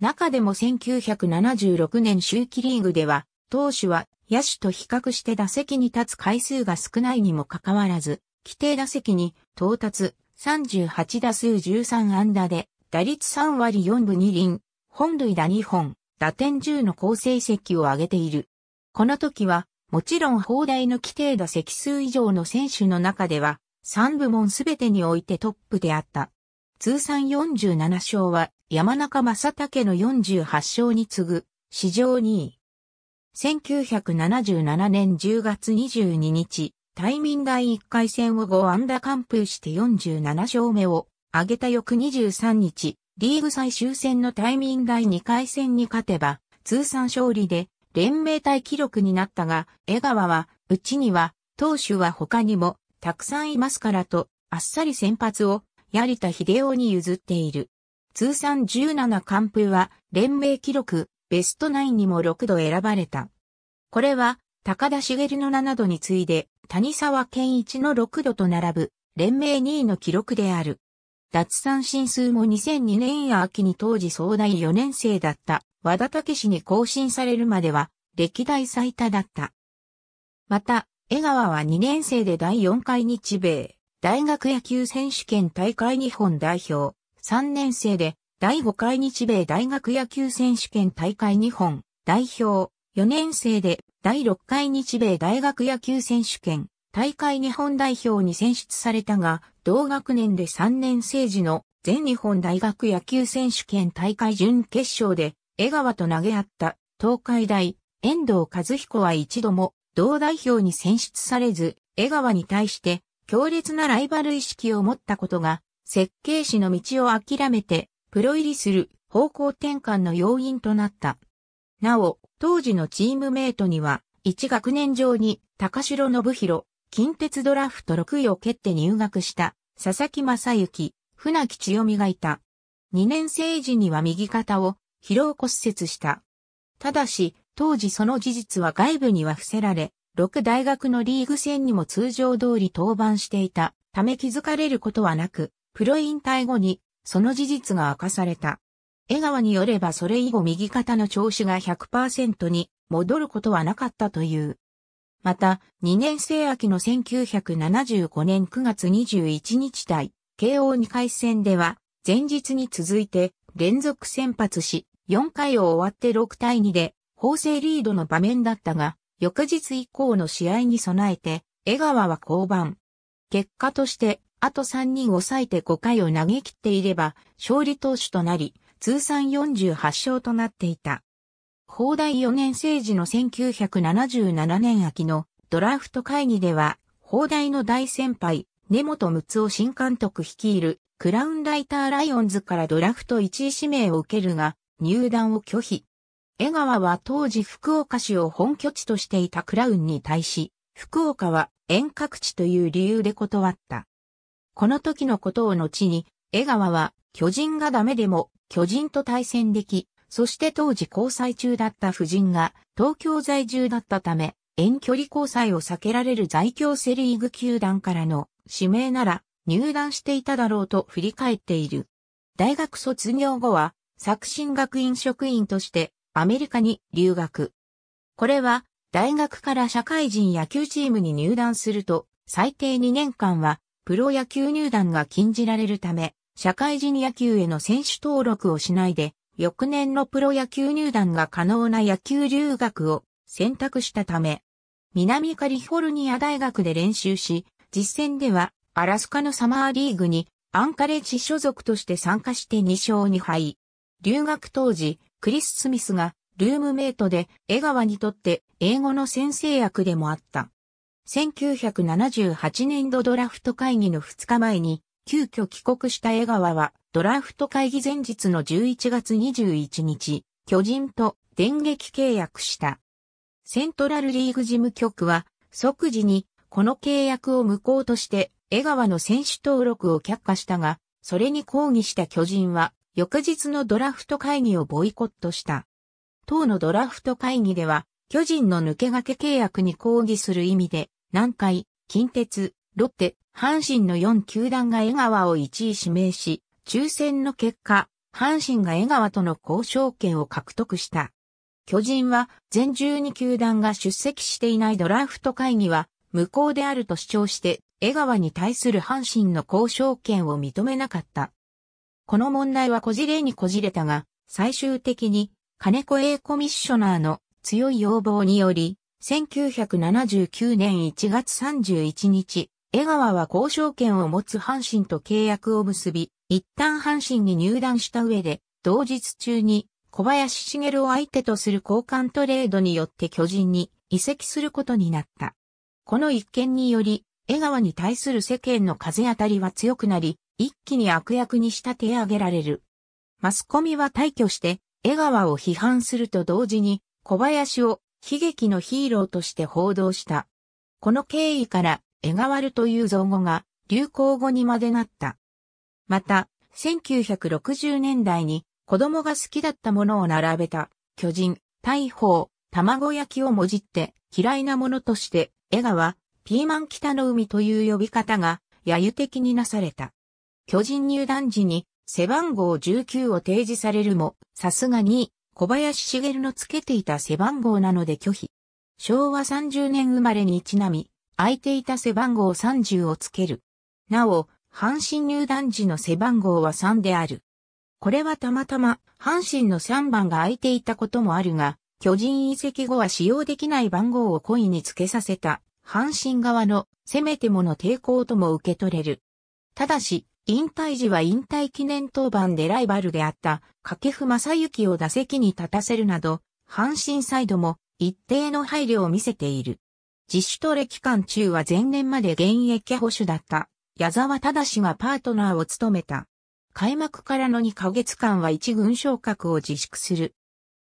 中でも1976年秋季リーグでは、投手は野手と比較して打席に立つ回数が少ないにもかかわらず、規定打席に到達38打数13安打で、打率3割4分2厘、本塁打2本、打点10の好成績を上げている。この時は、もちろん砲台の規定打席数以上の選手の中では、3部門すべてにおいてトップであった。通算47勝は山中正武の48勝に次ぐ、史上2位。1977年10月22日、対民第1回戦を5安打完封して47勝目を挙げた翌23日、リーグ最終戦のタイミング第2回戦に勝てば、通算勝利で連盟対記録になったが、江川は、うちには、投手は他にも、たくさんいますからと、あっさり先発を、槍田秀夫に譲っている。通算17完封は、連盟記録、ベスト9にも6度選ばれた。これは、高田茂の7度に次いで、谷沢健一の6度と並ぶ、連盟2位の記録である。奪三振数も2002年秋に当時総大4年生だった和田武氏に更新されるまでは歴代最多だった。また、江川は2年生で第4回日米大学野球選手権大会日本代表、3年生で第5回日米大学野球選手権大会日本代表、4年生で第6回日米大学野球選手権大会日本代表に選出されたが、同学年で3年生時の全日本大学野球選手権大会準決勝で江川と投げ合った東海大、遠藤和彦は一度も同代表に選出されず、江川に対して強烈なライバル意識を持ったことが、設計士の道を諦めて、プロ入りする方向転換の要因となった。なお、当時のチームメイトには、一学年上に高城信弘、近鉄ドラフト6位を蹴って入学した佐々木正幸、船木千代美がいた。2年生時には右肩を疲労骨折した。ただし、当時その事実は外部には伏せられ、6大学のリーグ戦にも通常通り登板していたため気づかれることはなく、プロ引退後にその事実が明かされた。江川によればそれ以後右肩の調子が100%に戻ることはなかったという。また、2年生秋の1975年9月21日対、慶応2回戦では、前日に続いて連続先発し、4回を終わって6対2で、法制リードの場面だったが、翌日以降の試合に備えて、江川は降板。結果として、あと3人抑えて5回を投げ切っていれば、勝利投手となり、通算48勝となっていた。放題4年生時の1977年秋のドラフト会議では、放題の大先輩、根本睦夫新監督率いるクラウンライターライオンズからドラフト1位指名を受けるが、入団を拒否。江川は当時福岡市を本拠地としていたクラウンに対し、福岡は遠隔地という理由で断った。この時のことを後に、江川は巨人がダメでも巨人と対戦でき、そして当時交際中だった夫人が東京在住だったため、遠距離交際を避けられる在京セリーグ球団からの指名なら入団していただろうと振り返っている。大学卒業後は作新学院職員としてアメリカに留学。これは大学から社会人野球チームに入団すると最低2年間はプロ野球入団が禁じられるため社会人野球への選手登録をしないで翌年のプロ野球入団が可能な野球留学を選択したため、南カリフォルニア大学で練習し、実戦ではアラスカのサマーリーグにアンカレッジ所属として参加して2勝2敗。留学当時、クリス・スミスがルームメイトで江川にとって英語の先生役でもあった。1978年度ドラフト会議の2日前に急遽帰国した江川はドラフト会議前日の11月21日、巨人と電撃契約した。セントラルリーグ事務局は即時にこの契約を無効として江川の選手登録を却下したが、それに抗議した巨人は翌日のドラフト会議をボイコットした。当のドラフト会議では巨人の抜け駆け契約に抗議する意味で南海、近鉄、ロッテ、阪神の4球団が江川を1位指名し、抽選の結果、阪神が江川との交渉権を獲得した。巨人は全12球団が出席していないドラフト会議は無効であると主張して江川に対する阪神の交渉権を認めなかった。この問題はこじれにこじれたが、最終的に金子 A コミッショナーの強い要望により、1979年1月31日、江川は交渉権を持つ阪神と契約を結び、一旦阪神に入団した上で、同日中に小林茂を相手とする交換トレードによって巨人に移籍することになった。この一件により、江川に対する世間の風当たりは強くなり、一気に悪役に仕立て上げられる。マスコミは退去して、江川を批判すると同時に、小林を悲劇のヒーローとして報道した。この経緯から、江川るという造語が流行語にまでなった。また、1960年代に子供が好きだったものを並べた巨人、大砲、卵焼きをもじって嫌いなものとして、映画はピーマン北の海という呼び方が揶揄的になされた。巨人入団時に背番号19を提示されるも、さすがに小林茂のつけていた背番号なので拒否。昭和30年生まれにちなみ、空いていた背番号30をつける。なお、阪神入団時の背番号は3である。これはたまたま阪神の3番が空いていたこともあるが、巨人移籍後は使用できない番号を故意に付けさせた阪神側のせめてもの抵抗とも受け取れる。ただし、引退時は引退記念当番でライバルであった掛布正幸を打席に立たせるなど、阪神サイドも一定の配慮を見せている。自主トレ期間中は前年まで現役保守だった矢沢忠がパートナーを務めた。開幕からの2ヶ月間は一軍昇格を自粛する。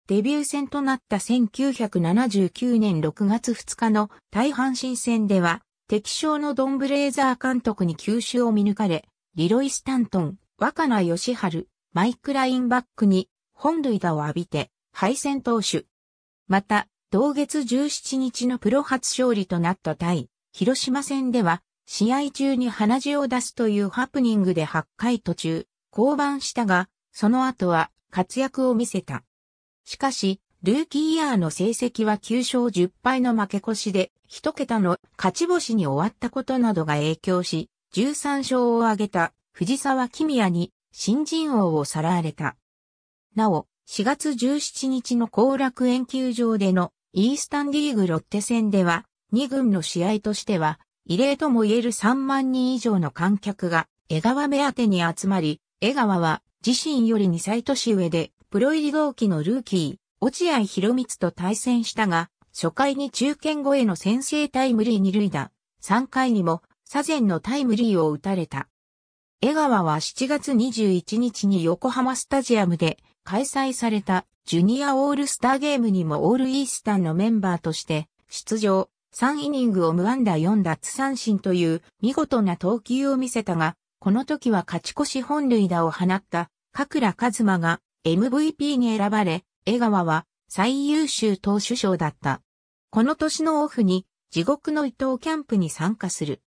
デビュー戦となった1979年6月2日の大阪神戦では、敵将のドンブレーザー監督に球種を見抜かれ、リロイ・スタントン、若菜義春、マイク・ラインバックに本塁打を浴びて敗戦投手。また、同月17日のプロ初勝利となった対、広島戦では、試合中に鼻血を出すというハプニングで8回途中、降板したが、その後は活躍を見せた。しかし、ルーキーイヤーの成績は9勝10敗の負け越しで、1桁の勝ち星に終わったことなどが影響し、13勝を挙げた藤沢君也に新人王をさらわれた。なお、4月17日の後楽園球場でのイースタンリーグロッテ戦では、2軍の試合としては異例とも言える3万人以上の観客が江川目当てに集まり、江川は自身より2歳年上でプロ入り同期のルーキー、落合博光と対戦したが、初回に中堅後への先制タイムリー二塁打、3回にも左前のタイムリーを打たれた。江川は7月21日に横浜スタジアムで開催されたジュニアオールスターゲームにもオールイースタンのメンバーとして出場、3イニングを無安打4奪三振という見事な投球を見せたが、この時は勝ち越し本塁打を放った、角倉一馬が MVP に選ばれ、江川は最優秀投手賞だった。この年のオフに地獄の伊藤キャンプに参加する。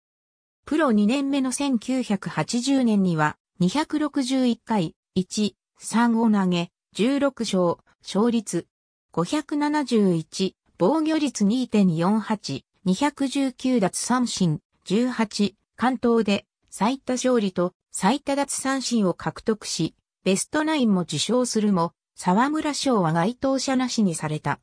プロ2年目の1980年には261回、1、3を投げ、16勝、勝率、571、防御率2.48、219奪三振、18、関東で最多勝利と最多奪三振を獲得し、ベストナインも受賞するも、沢村賞は該当者なしにされた。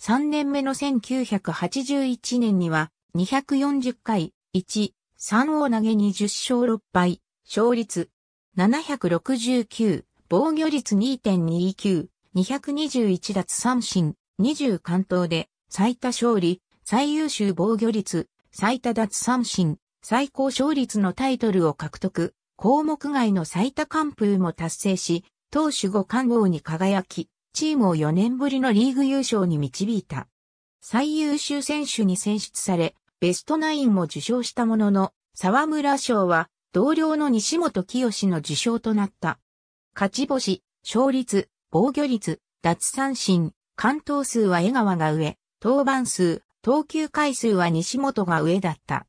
3年目の1981年には、240回、1、3を投げ20勝6敗、勝率、769、防御率2.29、221奪三振、20関東で最多勝利、最優秀防御率、最多奪三振、最高勝率のタイトルを獲得、項目外の最多完封も達成し、投手後冠王に輝き、チームを4年ぶりのリーグ優勝に導いた。最優秀選手に選出され、ベストナインも受賞したものの、沢村賞は同僚の西本清の受賞となった。勝ち星、勝率、防御率、奪三振、関東数は江川が上、登板数、投球回数は西本が上だった。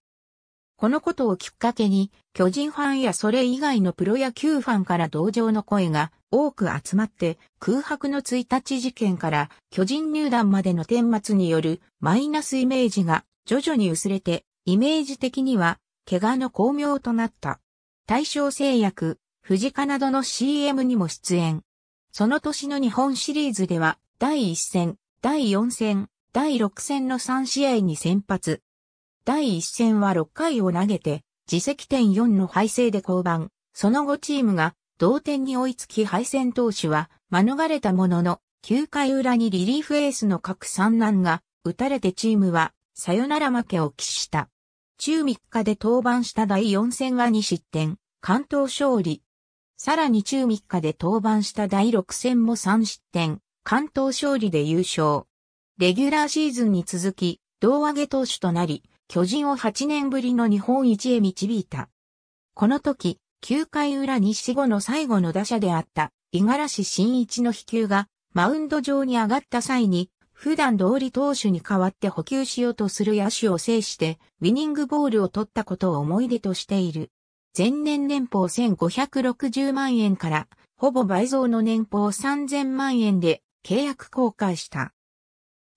このことをきっかけに、巨人ファンやそれ以外のプロ野球ファンから同情の声が多く集まって空白の1日事件から巨人入団までの顛末によるマイナスイメージが徐々に薄れてイメージ的には怪我の巧妙となった。大正製薬、藤家などの CM にも出演。その年の日本シリーズでは第1戦、第4戦、第6戦の3試合に先発。第1戦は6回を投げて、自責点4の敗勢で降板。その後チームが同点に追いつき敗戦投手は免れたものの、9回裏にリリーフエースの各三男が打たれてチームはサヨナラ負けを喫した。中3日で登板した第4戦は2失点、関東勝利。さらに中3日で登板した第6戦も3失点、関東勝利で優勝。レギュラーシーズンに続き、胴上げ投手となり、巨人を8年ぶりの日本一へ導いた。この時、9回裏に死後の最後の打者であった、五十嵐新一の飛球が、マウンド上に上がった際に、普段通り投手に代わって補給しようとする野手を制して、ウィニングボールを取ったことを思い出としている。前年年俸1560万円から、ほぼ倍増の年俸3000万円で契約公開した。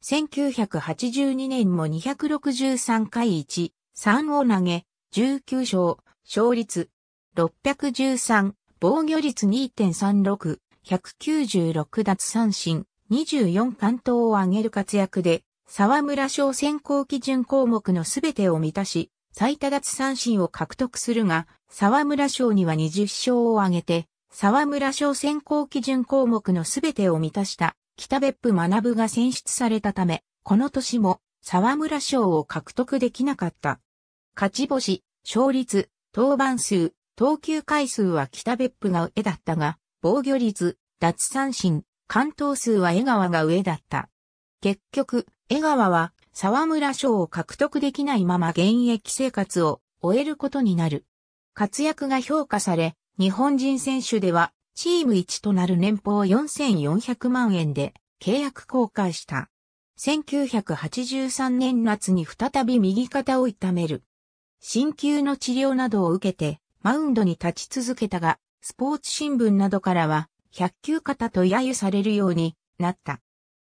1982年も263回1、3を投げ、19勝、勝率613、防御率2.36、196奪三振、24関東を挙げる活躍で、沢村賞選考基準項目のすべてを満たし、最多奪三振を獲得するが、沢村賞には20勝を挙げて、沢村賞選考基準項目のすべてを満たした北別府学が選出されたため、この年も沢村賞を獲得できなかった。勝ち星、勝率、登板数、投球回数は北別府が上だったが、防御率、脱三振、関東数は江川が上だった。結局、江川は沢村賞を獲得できないまま現役生活を終えることになる。活躍が評価され、日本人選手ではチーム1となる年俸4400万円で契約更改した。1983年夏に再び右肩を痛める。鍼灸の治療などを受けて、マウンドに立ち続けたが、スポーツ新聞などからは、百球型と揶揄されるようになった。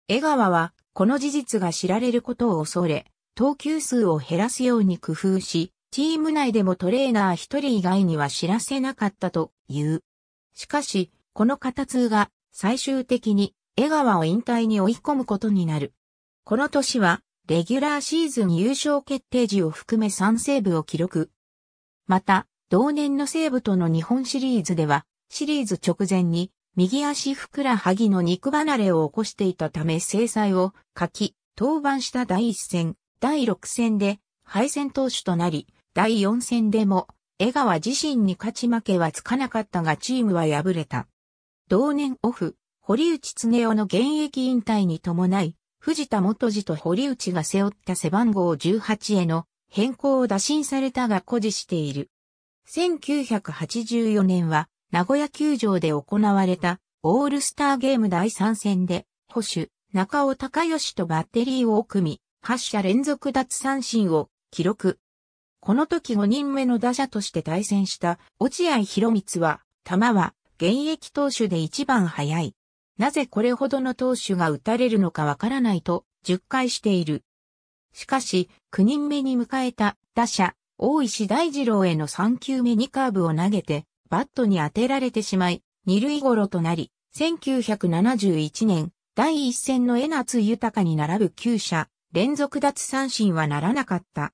江川は、この事実が知られることを恐れ、投球数を減らすように工夫し、チーム内でもトレーナー一人以外には知らせなかったという。しかし、この片通が最終的に江川を引退に追い込むことになる。この年は、レギュラーシーズン優勝決定時を含め3セーブを記録。また、同年のセーブとの日本シリーズでは、シリーズ直前に、右足ふくらはぎの肉離れを起こしていたため制裁を書き、登板した第1戦、第6戦で敗戦投手となり、第4戦でも江川自身に勝ち負けはつかなかったがチームは敗れた。同年オフ、堀内恒夫の現役引退に伴い、藤田元次と堀内が背負った背番号18への変更を打診されたが誇示している。1984年は名古屋球場で行われたオールスターゲーム第3戦で、保守、中尾隆義とバッテリーを組み、8者連続奪三振を記録。この時5人目の打者として対戦した落合博光は、球は現役投手で一番速い。なぜこれほどの投手が打たれるのかわからないと、10回している。しかし、9人目に迎えた打者、大石大二郎への3球目にカーブを投げて、バットに当てられてしまい、二塁ごろとなり、1971年、第一戦の江夏豊に並ぶ9者、連続奪三振はならなかった。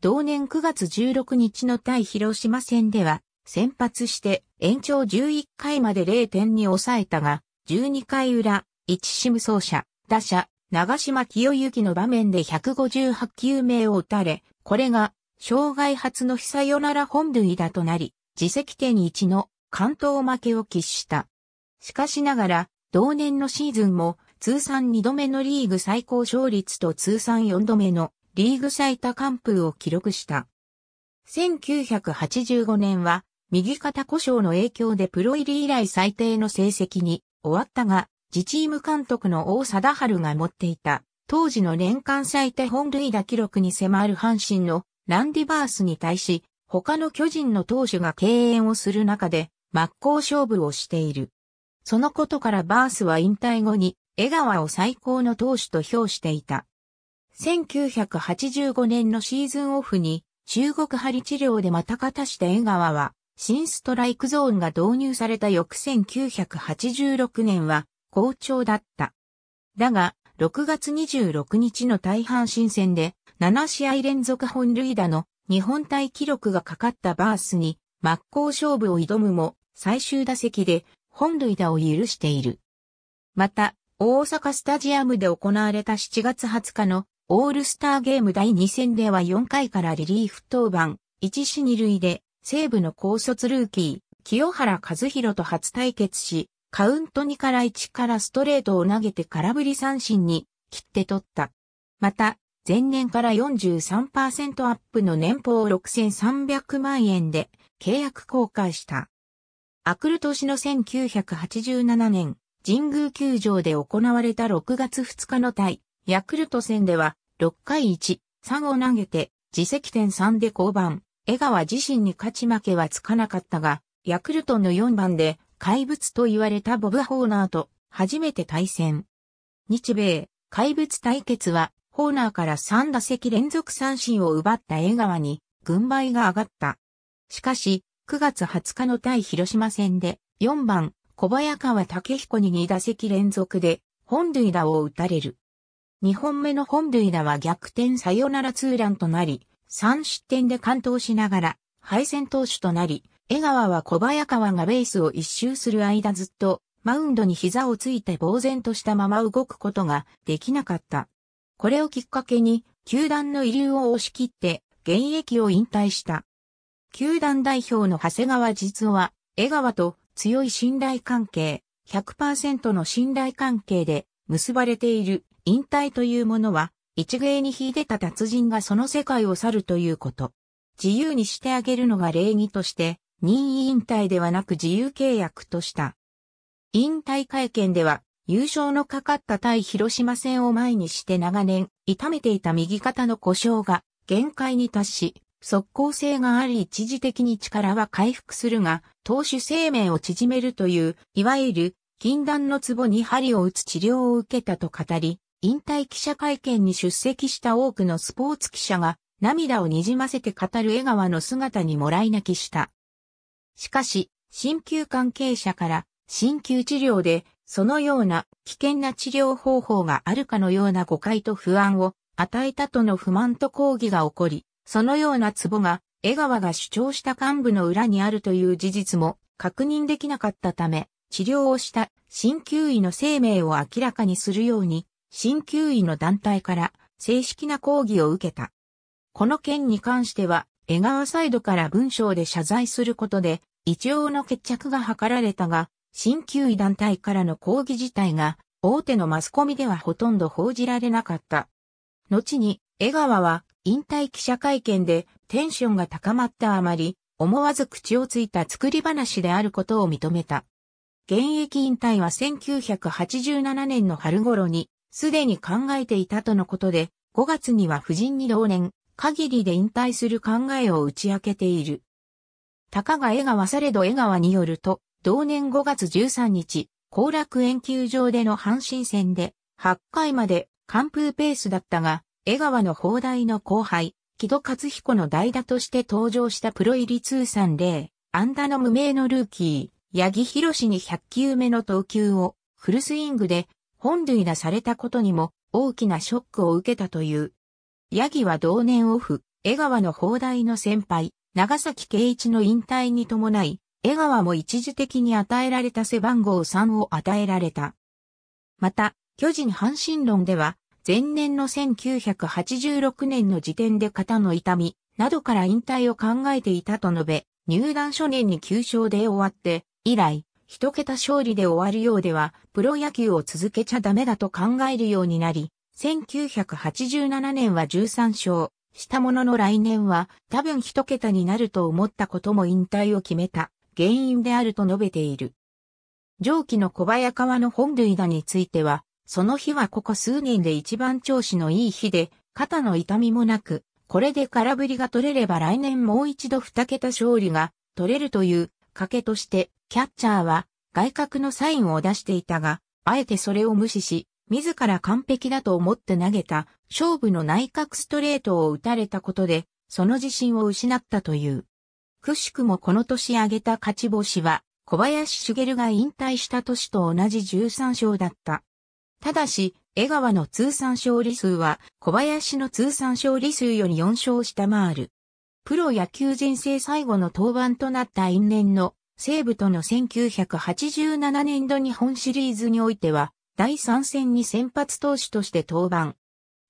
同年9月16日の対広島戦では、先発して延長11回まで0点に抑えたが、12回裏、一シム走者、打者、長島清行の場面で158球目を打たれ、これが、障害初の久よなら本塁打となり、自責点1の関東負けを喫した。しかしながら、同年のシーズンも通算2度目のリーグ最高勝率と通算4度目のリーグ最多完封を記録した。1985年は、右肩故障の影響でプロ入り以来最低の成績に終わったが、自チーム監督の大貞治が持っていた、当時の年間最多本塁打記録に迫る阪神のランディバースに対し、他の巨人の投手が敬遠をする中で、真っ向勝負をしている。そのことからバースは引退後に江川を最高の投手と評していた。1985年のシーズンオフに中国針治療でまたかたした江川は新ストライクゾーンが導入された翌1986年は好調だった。だが、6月26日の大半新戦で7試合連続本塁打の日本体記録がかかったバースに真っ向勝負を挑むも最終打席で本塁打を許している。また、大阪スタジアムで行われた7月20日のオールスターゲーム第2戦では4回からリリーフ登板、1死2塁で、西武の高卒ルーキー、清原和弘と初対決し、カウント2から1からストレートを投げて空振り三振に切って取った。また、前年から43%アップの年俸6300万円で契約公開した。アクル年の1987年、神宮球場で行われた6月2日の対ヤクルト戦では、6回1、3を投げて、自責点3で降板。江川自身に勝ち負けはつかなかったが、ヤクルトの4番で、怪物と言われたボブ・ホーナーと、初めて対戦。日米、怪物対決は、ホーナーから3打席連続三振を奪った江川に、軍配が上がった。しかし、9月20日の対広島戦で、4番、小早川武彦に2打席連続で、本塁打を打たれる。2本目の本塁打は逆転サヨナラツーランとなり、3失点で完投しながら、敗戦投手となり、江川は小早川がベースを一周する間ずっと、マウンドに膝をついて呆然としたまま動くことができなかった。これをきっかけに、球団の遺留を押し切って、現役を引退した。球団代表の長谷川実夫は、江川と強い信頼関係、100%の信頼関係で結ばれている引退というものは、一芸に秀でた達人がその世界を去るということ。自由にしてあげるのが礼儀として、任意引退ではなく自由契約とした。引退会見では、優勝のかかった対広島戦を前にして長年、痛めていた右肩の故障が限界に達し、速効性があり一時的に力は回復するが、投手生命を縮めるという、いわゆる禁断の壺に針を打つ治療を受けたと語り、引退記者会見に出席した多くのスポーツ記者が涙を滲ませて語る江川の姿にもらい泣きした。しかし、鍼灸関係者から、鍼灸治療で、そのような危険な治療方法があるかのような誤解と不安を与えたとの不満と抗議が起こり、そのようなツボが江川が主張した幹部の裏にあるという事実も確認できなかったため、治療をした鍼灸医の生命を明らかにするように新旧医の団体から正式な抗議を受けた。この件に関しては、江川サイドから文章で謝罪することで、一応の決着が図られたが、新旧医団体からの抗議自体が、大手のマスコミではほとんど報じられなかった。後に、江川は、引退記者会見で、テンションが高まったあまり、思わず口をついた作り話であることを認めた。現役引退は1987年の春頃にすでに考えていたとのことで、5月には夫人に同年、限りで引退する考えを打ち明けている。たかが江川されど江川によると、同年5月13日、後楽園球場での阪神戦で、8回まで完封ペースだったが、江川の砲台の後輩、木戸勝彦の代打として登場したプロ入り通算0、安打の無名のルーキー、八木博士に100球目の投球を、フルスイングで本類なされたことにも大きなショックを受けたという。ヤギは同年オフ、江川の砲台の先輩、長崎圭一の引退に伴い、江川も一時的に与えられた背番号3を与えられた。また、巨人阪神論では、前年の1986年の時点で肩の痛み、などから引退を考えていたと述べ、入団初年に急傷で終わって、以来、一桁勝利で終わるようでは、プロ野球を続けちゃダメだと考えるようになり、1987年は13勝したものの来年は多分一桁になると思ったことも引退を決めた原因であると述べている。上記の小早川の本塁打については、その日はここ数年で一番調子のいい日で、肩の痛みもなく、これで空振りが取れれば来年もう一度二桁勝利が取れるという賭けとしてキャッチャーは外角のサインを出していたが、あえてそれを無視し、自ら完璧だと思って投げた勝負の内角ストレートを打たれたことで、その自信を失ったという。くしくもこの年挙げた勝ち星は、小林茂が引退した年と同じ13勝だった。ただし、江川の通算勝利数は小林の通算勝利数より4勝下回る。プロ野球人生最後の登板となった因縁の西武との1987年度日本シリーズにおいては、第3戦に先発投手として登板。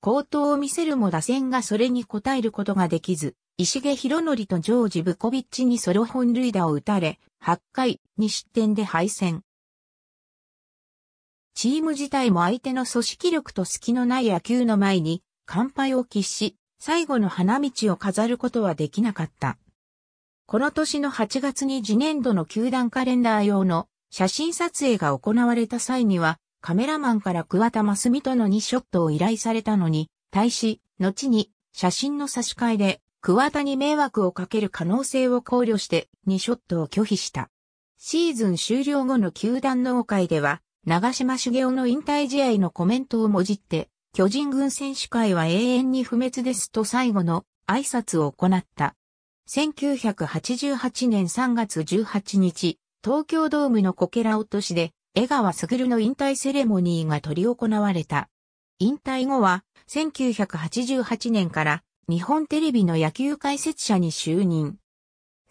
高投を見せるも打線がそれに応えることができず、石毛博則とジョージ・ブコビッチにソロ本塁打を打たれ、8回2失点で敗戦。チーム自体も相手の組織力と隙のない野球の前に、乾杯を喫し、最後の花道を飾ることはできなかった。この年の8月に次年度の球団カレンダー用の写真撮影が行われた際には、カメラマンから桑田真澄との2ショットを依頼されたのに、対し、後に写真の差し替えで、桑田に迷惑をかける可能性を考慮して2ショットを拒否した。シーズン終了後の球団の会では、長島茂雄の引退試合のコメントをもじって、巨人軍選手会は永遠に不滅ですと最後の挨拶を行った。1988年3月18日、東京ドームのこけら落としで、江川卓の引退セレモニーが執り行われた。引退後は、1988年から日本テレビの野球解説者に就任。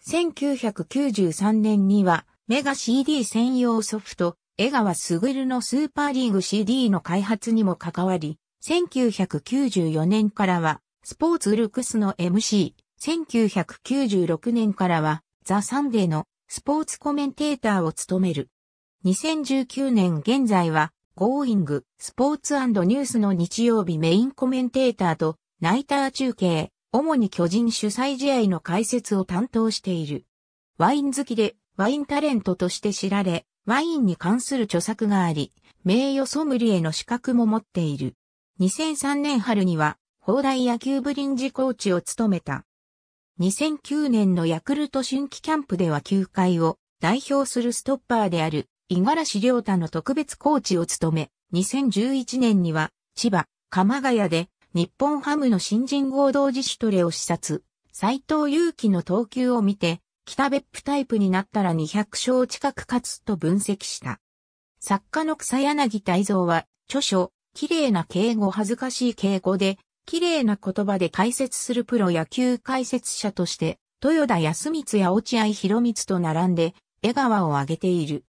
1993年には、メガ CD 専用ソフト、江川卓のスーパーリーグ CD の開発にも関わり、1994年からは、スポーツルクスの MC、1996年からは、ザ・サンデーのスポーツコメンテーターを務める。2019年現在は、ゴーイング、スポーツニュースの日曜日メインコメンテーターとナイター中継、主に巨人主催試合の解説を担当している。ワイン好きでワインタレントとして知られ、ワインに関する著作があり、名誉ソムリエの資格も持っている。2003年春には、放題野球部臨時コーチを務めた。2009年のヤクルト春季キャンプでは球界を代表するストッパーである五十嵐亮太の特別コーチを務め、2011年には千葉、鎌ヶ谷で日本ハムの新人合同自主トレを視察、斎藤祐樹の投球を見て、北別府タイプになったら200勝近く勝つと分析した。作家の草柳大蔵は、著書、綺麗な敬語恥ずかしい敬語で、綺麗な言葉で解説するプロ野球解説者として、豊田康光や落合博光と並んで、江川を挙げている。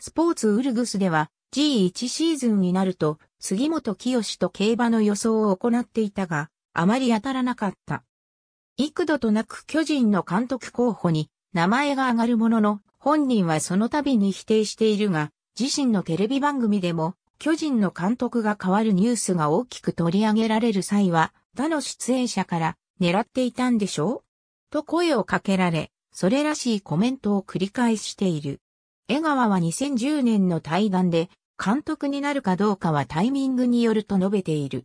スポーツウルグスでは、G1 シーズンになると、杉本清と競馬の予想を行っていたが、あまり当たらなかった。幾度となく巨人の監督候補に名前が挙がるものの、本人はその度に否定しているが、自身のテレビ番組でも巨人の監督が変わるニュースが大きく取り上げられる際は、他の出演者から狙っていたんでしょうと声をかけられ、それらしいコメントを繰り返している。江川は2010年の対談で、監督になるかどうかはタイミングによると述べている。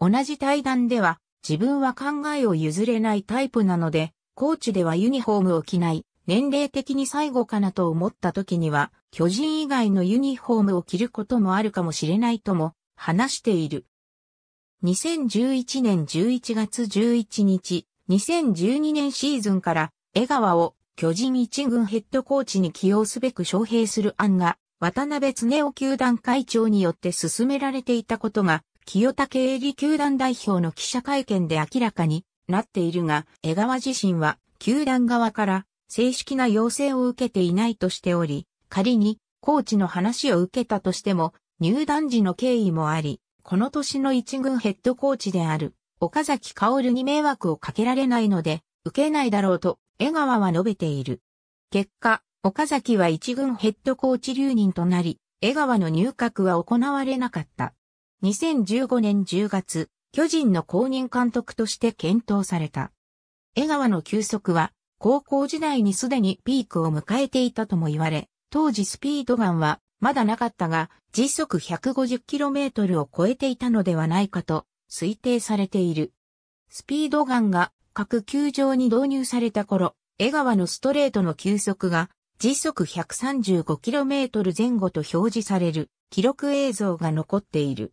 同じ対談では、自分は考えを譲れないタイプなので、コーチではユニフォームを着ない、年齢的に最後かなと思った時には、巨人以外のユニフォームを着ることもあるかもしれないとも話している。2011年11月11日、2012年シーズンから江川を巨人一軍ヘッドコーチに起用すべく招聘する案が渡辺恒夫球団会長によって進められていたことが清武英里球団代表の記者会見で明らかになっているが江川自身は球団側から正式な要請を受けていないとしており、仮にコーチの話を受けたとしても、入団時の経緯もあり、この年の一軍ヘッドコーチである岡崎薫に迷惑をかけられないので、受けないだろうと江川は述べている。結果、岡崎は一軍ヘッドコーチ留任となり、江川の入閣は行われなかった。2015年10月、巨人の公認監督として検討された。江川の休息は高校時代にすでにピークを迎えていたとも言われ、当時スピードガンはまだなかったが、時速 150km を超えていたのではないかと推定されている。スピードガンが各球場に導入された頃、江川のストレートの球速が時速 135km 前後と表示される記録映像が残っている。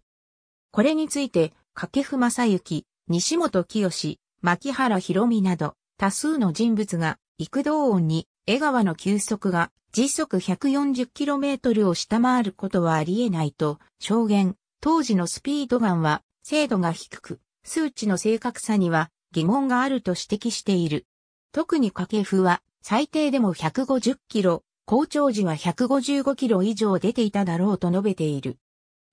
これについて、掛布正幸、西本清、牧原博美など、多数の人物が、幾道音に、江川の球速が、時速 140km を下回ることはありえないと、証言。当時のスピードガンは、精度が低く、数値の正確さには疑問があると指摘している。特に掛布は、最低でも150キロ、校長時は155キロ以上出ていただろうと述べている。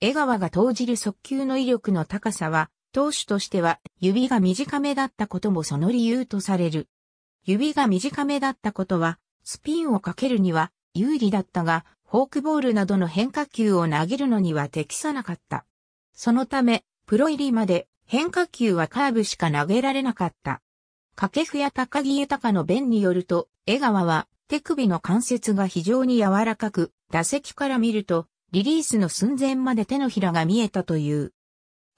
江川が投じる速球の威力の高さは、投手としては指が短めだったこともその理由とされる。指が短めだったことは、スピンをかけるには有利だったが、フォークボールなどの変化球を投げるのには適さなかった。そのため、プロ入りまで変化球はカーブしか投げられなかった。掛布や高木豊の弁によると、江川は手首の関節が非常に柔らかく、打席から見ると、リリースの寸前まで手のひらが見えたという。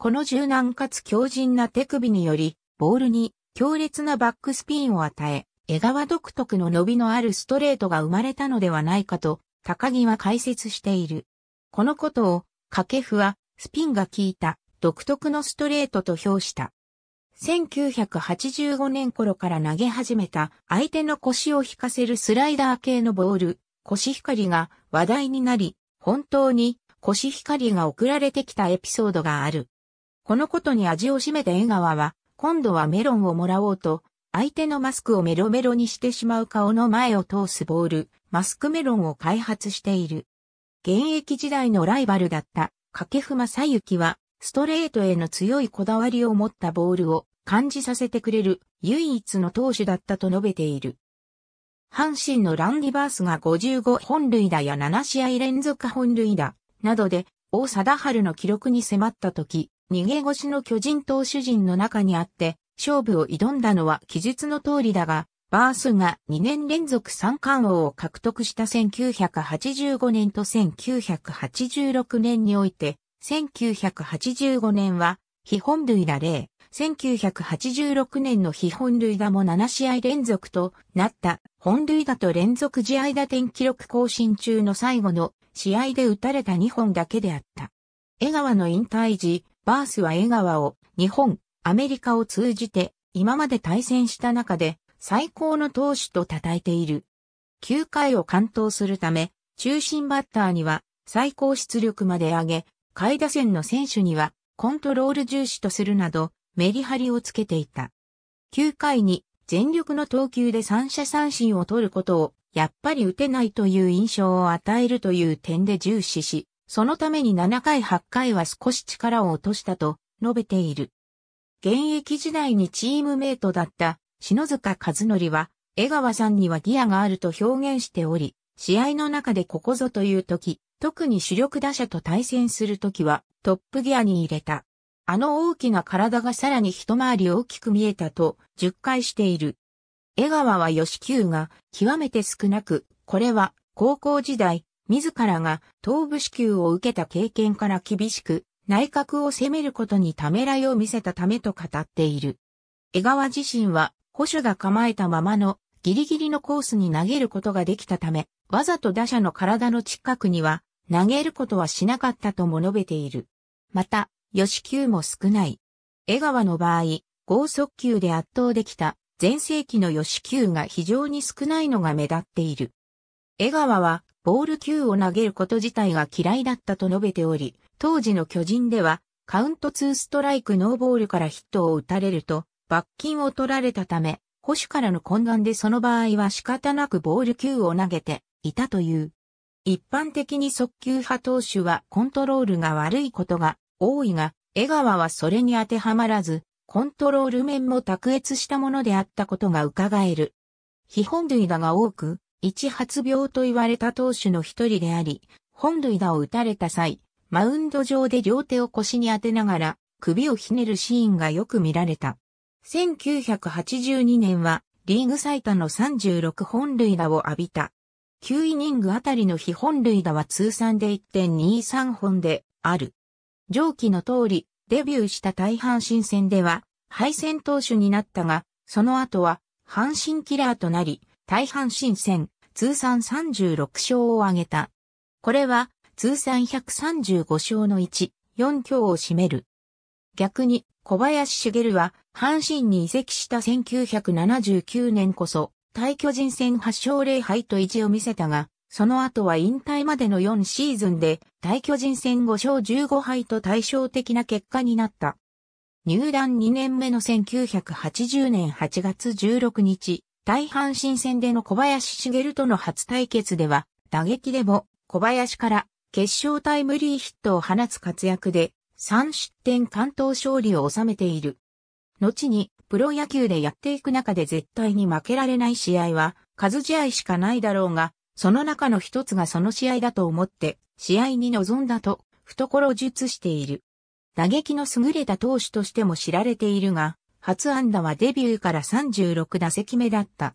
この柔軟かつ強靭な手首により、ボールに強烈なバックスピンを与え、江川独特の伸びのあるストレートが生まれたのではないかと、高木は解説している。このことを、掛布は、スピンが効いた、独特のストレートと評した。1985年頃から投げ始めた、相手の腰を引かせるスライダー系のボール、腰光が話題になり、本当に腰光が送られてきたエピソードがある。このことに味を占めた江川は、今度はメロンをもらおうと、相手のマスクをメロメロにしてしまう顔の前を通すボール、マスクメロンを開発している。現役時代のライバルだった、掛布正幸は、ストレートへの強いこだわりを持ったボールを感じさせてくれる唯一の投手だったと述べている。阪神のランディバースが55本塁打や7試合連続本塁打などで大貞治の記録に迫った時、逃げ腰の巨人投手陣の中にあって、勝負を挑んだのは記述の通りだが、バースが2年連続三冠王を獲得した1985年と1986年において、1985年は、非本塁打0、1986年の非本塁打も7試合連続となった本塁打と連続試合打点記録更新中の最後の試合で打たれた2本だけであった。江川の引退時、バースは江川を日本、アメリカを通じて今まで対戦した中で最高の投手と称えている。9回を完投するため、中心バッターには最高出力まで上げ、下位打線の選手にはコントロール重視とするなどメリハリをつけていた。9回に全力の投球で三者三振を取ることをやっぱり打てないという印象を与えるという点で重視し、そのために7回8回は少し力を落としたと述べている。現役時代にチームメイトだった篠塚和則は江川さんにはギアがあると表現しており、試合の中でここぞという時、特に主力打者と対戦する時はトップギアに入れた。あの大きな体がさらに一回り大きく見えたと10回している。江川は吉球が極めて少なく、これは高校時代自らが東部支給を受けた経験から厳しく、内閣を攻めることにためらいを見せたためと語っている。江川自身は、保守が構えたままのギリギリのコースに投げることができたため、わざと打者の体の近くには投げることはしなかったとも述べている。また、予死球も少ない。江川の場合、剛速球で圧倒できた前世紀の予死球が非常に少ないのが目立っている。江川はボール球を投げること自体が嫌いだったと述べており、当時の巨人では、カウント2ストライクノーボールからヒットを打たれると、罰金を取られたため、保守からの懇願でその場合は仕方なくボール球を投げていたという。一般的に速球派投手はコントロールが悪いことが多いが、江川はそれに当てはまらず、コントロール面も卓越したものであったことが伺える。非本塁打が多く、一発病と言われた投手の一人であり、本塁打を打たれた際、マウンド上で両手を腰に当てながら首をひねるシーンがよく見られた。1982年はリーグ最多の36本塁打を浴びた。9イニングあたりの非本塁打は通算で1.23本である。上記の通り、デビューした大阪神戦では敗戦投手になったが、その後は阪神キラーとなり、大阪新戦、通算36勝を挙げた。これは、通算135勝の1、4強を占める。逆に、小林茂は、阪神に移籍した1979年こそ、対巨人戦8勝0敗と意地を見せたが、その後は引退までの4シーズンで、対巨人戦5勝15敗と対照的な結果になった。入団2年目の1980年8月16日、対阪神戦での小林茂との初対決では、打撃でも小林から決勝タイムリーヒットを放つ活躍で、3失点関東勝利を収めている。後に、プロ野球でやっていく中で絶対に負けられない試合は、数試合しかないだろうが、その中の一つがその試合だと思って、試合に臨んだと、懐術している。打撃の優れた投手としても知られているが、初安打はデビューから36打席目だった。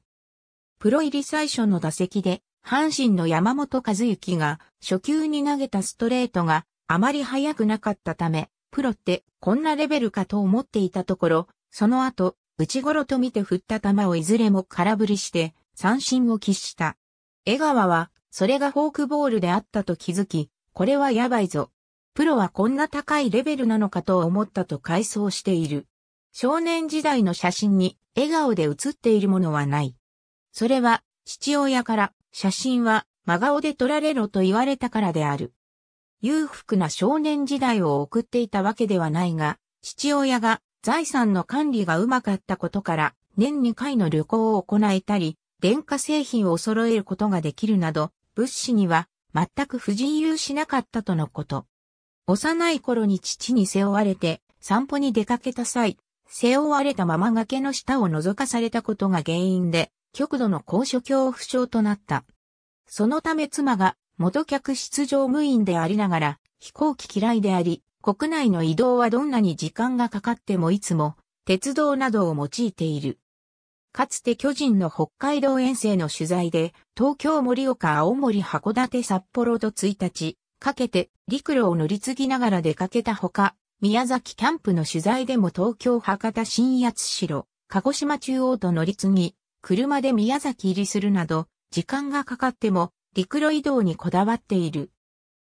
プロ入り最初の打席で、阪神の山本和幸が初球に投げたストレートがあまり速くなかったため、プロってこんなレベルかと思っていたところ、その後、内頃と見て振った球をいずれも空振りして三振を喫した。江川は、それがフォークボールであったと気づき、これはやばいぞ。プロはこんな高いレベルなのかと思ったと回想している。少年時代の写真に笑顔で写っているものはない。それは父親から写真は真顔で撮られろと言われたからである。裕福な少年時代を送っていたわけではないが、父親が財産の管理がうまかったことから年2回の旅行を行えたり、電化製品を揃えることができるなど、物資には全く不自由しなかったとのこと。幼い頃に父に背負われて散歩に出かけた際、背負われたまま崖の下を覗かされたことが原因で、極度の高所恐怖症となった。そのため妻が元客室乗務員でありながら、飛行機嫌いであり、国内の移動はどんなに時間がかかってもいつも、鉄道などを用いている。かつて巨人の北海道遠征の取材で、東京盛岡青森函館札幌と1日、かけて陸路を乗り継ぎながら出かけたほか、宮崎キャンプの取材でも東京博多新八代、鹿児島中央と乗り継ぎ、車で宮崎入りするなど、時間がかかっても陸路移動にこだわっている。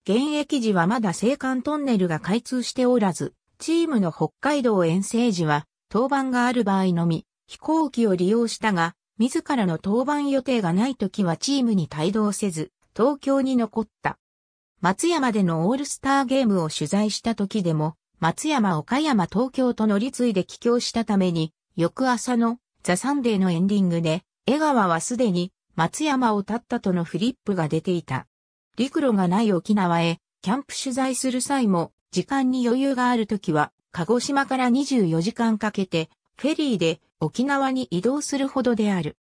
現役時はまだ青函トンネルが開通しておらず、チームの北海道遠征時は、登板がある場合のみ、飛行機を利用したが、自らの登板予定がない時はチームに帯同せず、東京に残った。松山でのオールスターゲームを取材した時でも、松山岡山東京と乗り継いで帰郷したために、翌朝のザ・サンデーのエンディングで、江川はすでに松山を立ったとのフリップが出ていた。陸路がない沖縄へ、キャンプ取材する際も、時間に余裕があるときは、鹿児島から24時間かけて、フェリーで沖縄に移動するほどである。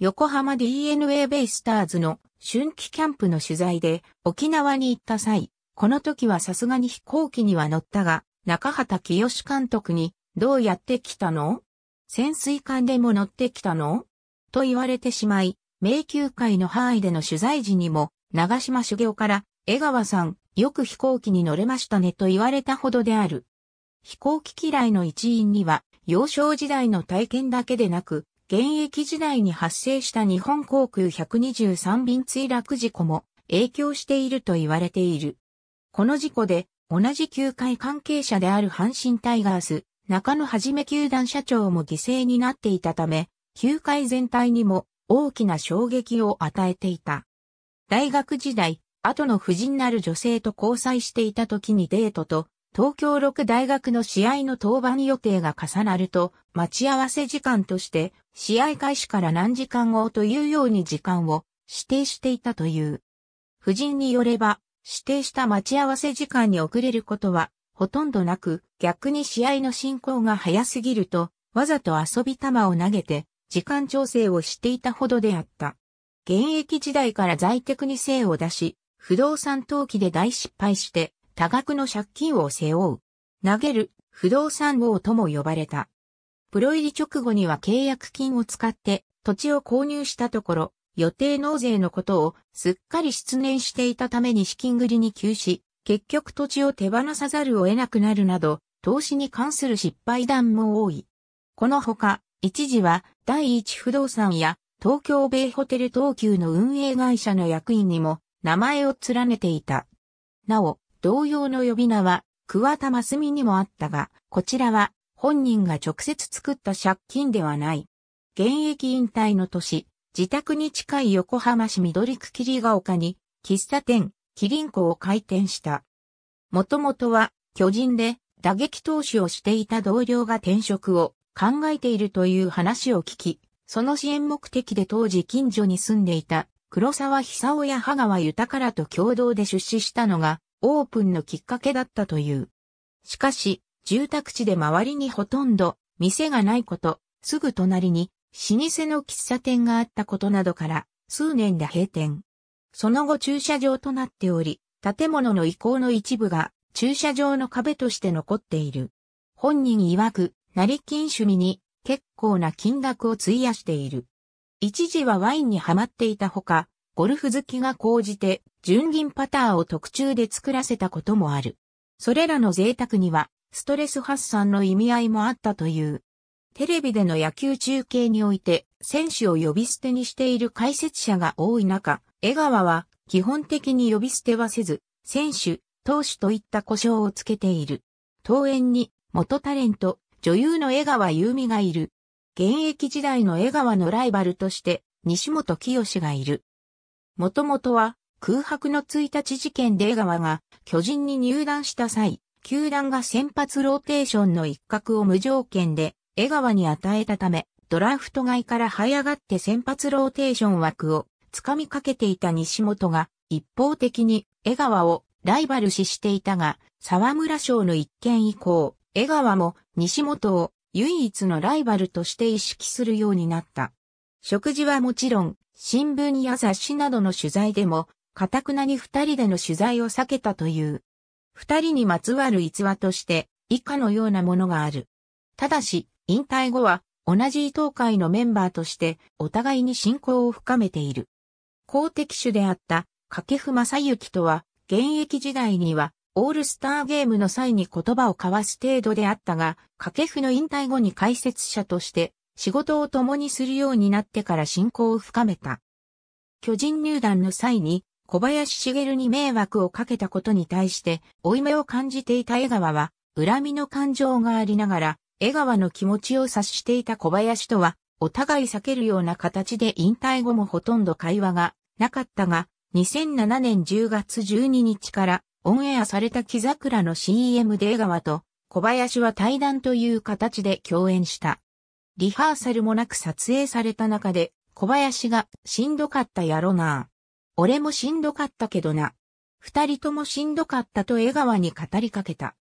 横浜 DNA ベイスターズの春季キャンプの取材で沖縄に行った際、この時はさすがに飛行機には乗ったが、中畑清監督に、どうやって来たの潜水艦でも乗ってきたのと言われてしまい、迷宮会の範囲での取材時にも、長島修行から、江川さん、よく飛行機に乗れましたねと言われたほどである。飛行機嫌いの一員には、幼少時代の体験だけでなく、現役時代に発生した日本航空123便墜落事故も影響していると言われている。この事故で、同じ球界関係者である阪神タイガース、中野はじめ球団社長も犠牲になっていたため、球界全体にも大きな衝撃を与えていた。大学時代、後の夫人なる女性と交際していた時にデートと、東京六大学の試合の登板予定が重なると、待ち合わせ時間として、試合開始から何時間後というように時間を指定していたという。夫人によれば、指定した待ち合わせ時間に遅れることはほとんどなく、逆に試合の進行が早すぎると、わざと遊び球を投げて、時間調整をしていたほどであった。現役時代から在宅に精を出し、不動産登記で大失敗して、多額の借金を背負う。投げる、不動産王とも呼ばれた。プロ入り直後には契約金を使って土地を購入したところ、予定納税のことをすっかり失念していたために資金繰りに急し、結局土地を手放さざるを得なくなるなど、投資に関する失敗談も多い。このほか、一時は第一不動産や東京米ホテル東急の運営会社の役員にも名前を連ねていた。なお、同様の呼び名は桑田真澄にもあったが、こちらは本人が直接作った借金ではない。現役引退の年、自宅に近い横浜市緑区霧ヶ丘に、喫茶店、キリンコを開店した。もともとは、巨人で、打撃投手をしていた同僚が転職を考えているという話を聞き、その支援目的で当時近所に住んでいた黒沢久夫や羽川豊らと共同で出資したのがオープンのきっかけだったという。しかし、住宅地で周りにほとんど店がないこと、すぐ隣に老舗の喫茶店があったことなどから、数年で閉店。その後駐車場となっており、建物の遺構の一部が駐車場の壁として残っている。本人曰く、成金趣味に結構な金額を費やしている。一時はワインにハマっていたほか、ゴルフ好きが高じて、純銀パターを特注で作らせたこともある。それらの贅沢には、ストレス発散の意味合いもあったという。テレビでの野球中継において選手を呼び捨てにしている解説者が多い中、江川は基本的に呼び捨てはせず、選手、投手といった故障をつけている。登園に元タレント、女優の江川優美がいる。現役時代の江川のライバルとして西本清がいる。もともとは空白の1日事件で江川が巨人に入団した際、球団が先発ローテーションの一角を無条件で江川に与えたため、ドラフト外から這い上がって先発ローテーション枠を掴みかけていた西本が一方的に江川をライバル視していたが、沢村賞の一件以降、江川も西本を唯一のライバルとして意識するようになった。食事はもちろん、新聞や雑誌などの取材でも、かたくなに二人での取材を避けたという。二人にまつわる逸話として、以下のようなものがある。ただし、引退後は同じ伊藤会のメンバーとしてお互いに信仰を深めている。公的手であった掛布正幸とは現役時代にはオールスターゲームの際に言葉を交わす程度であったが、掛布の引退後に解説者として仕事を共にするようになってから信仰を深めた。巨人入団の際に小林茂に迷惑をかけたことに対して、負い目を感じていた江川は、恨みの感情がありながら、江川の気持ちを察していた小林とは、お互い避けるような形で引退後もほとんど会話がなかったが、2007年10月12日からオンエアされた木桜の CM で江川と小林は対談という形で共演した。リハーサルもなく撮影された中で小林がしんどかったやろな。俺もしんどかったけどな。二人ともしんどかったと江川に語りかけた。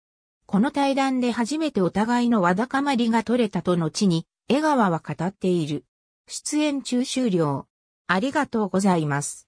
この対談で初めてお互いのわだかまりが取れたと後に、江川は語っている。出演中終了。ありがとうございます。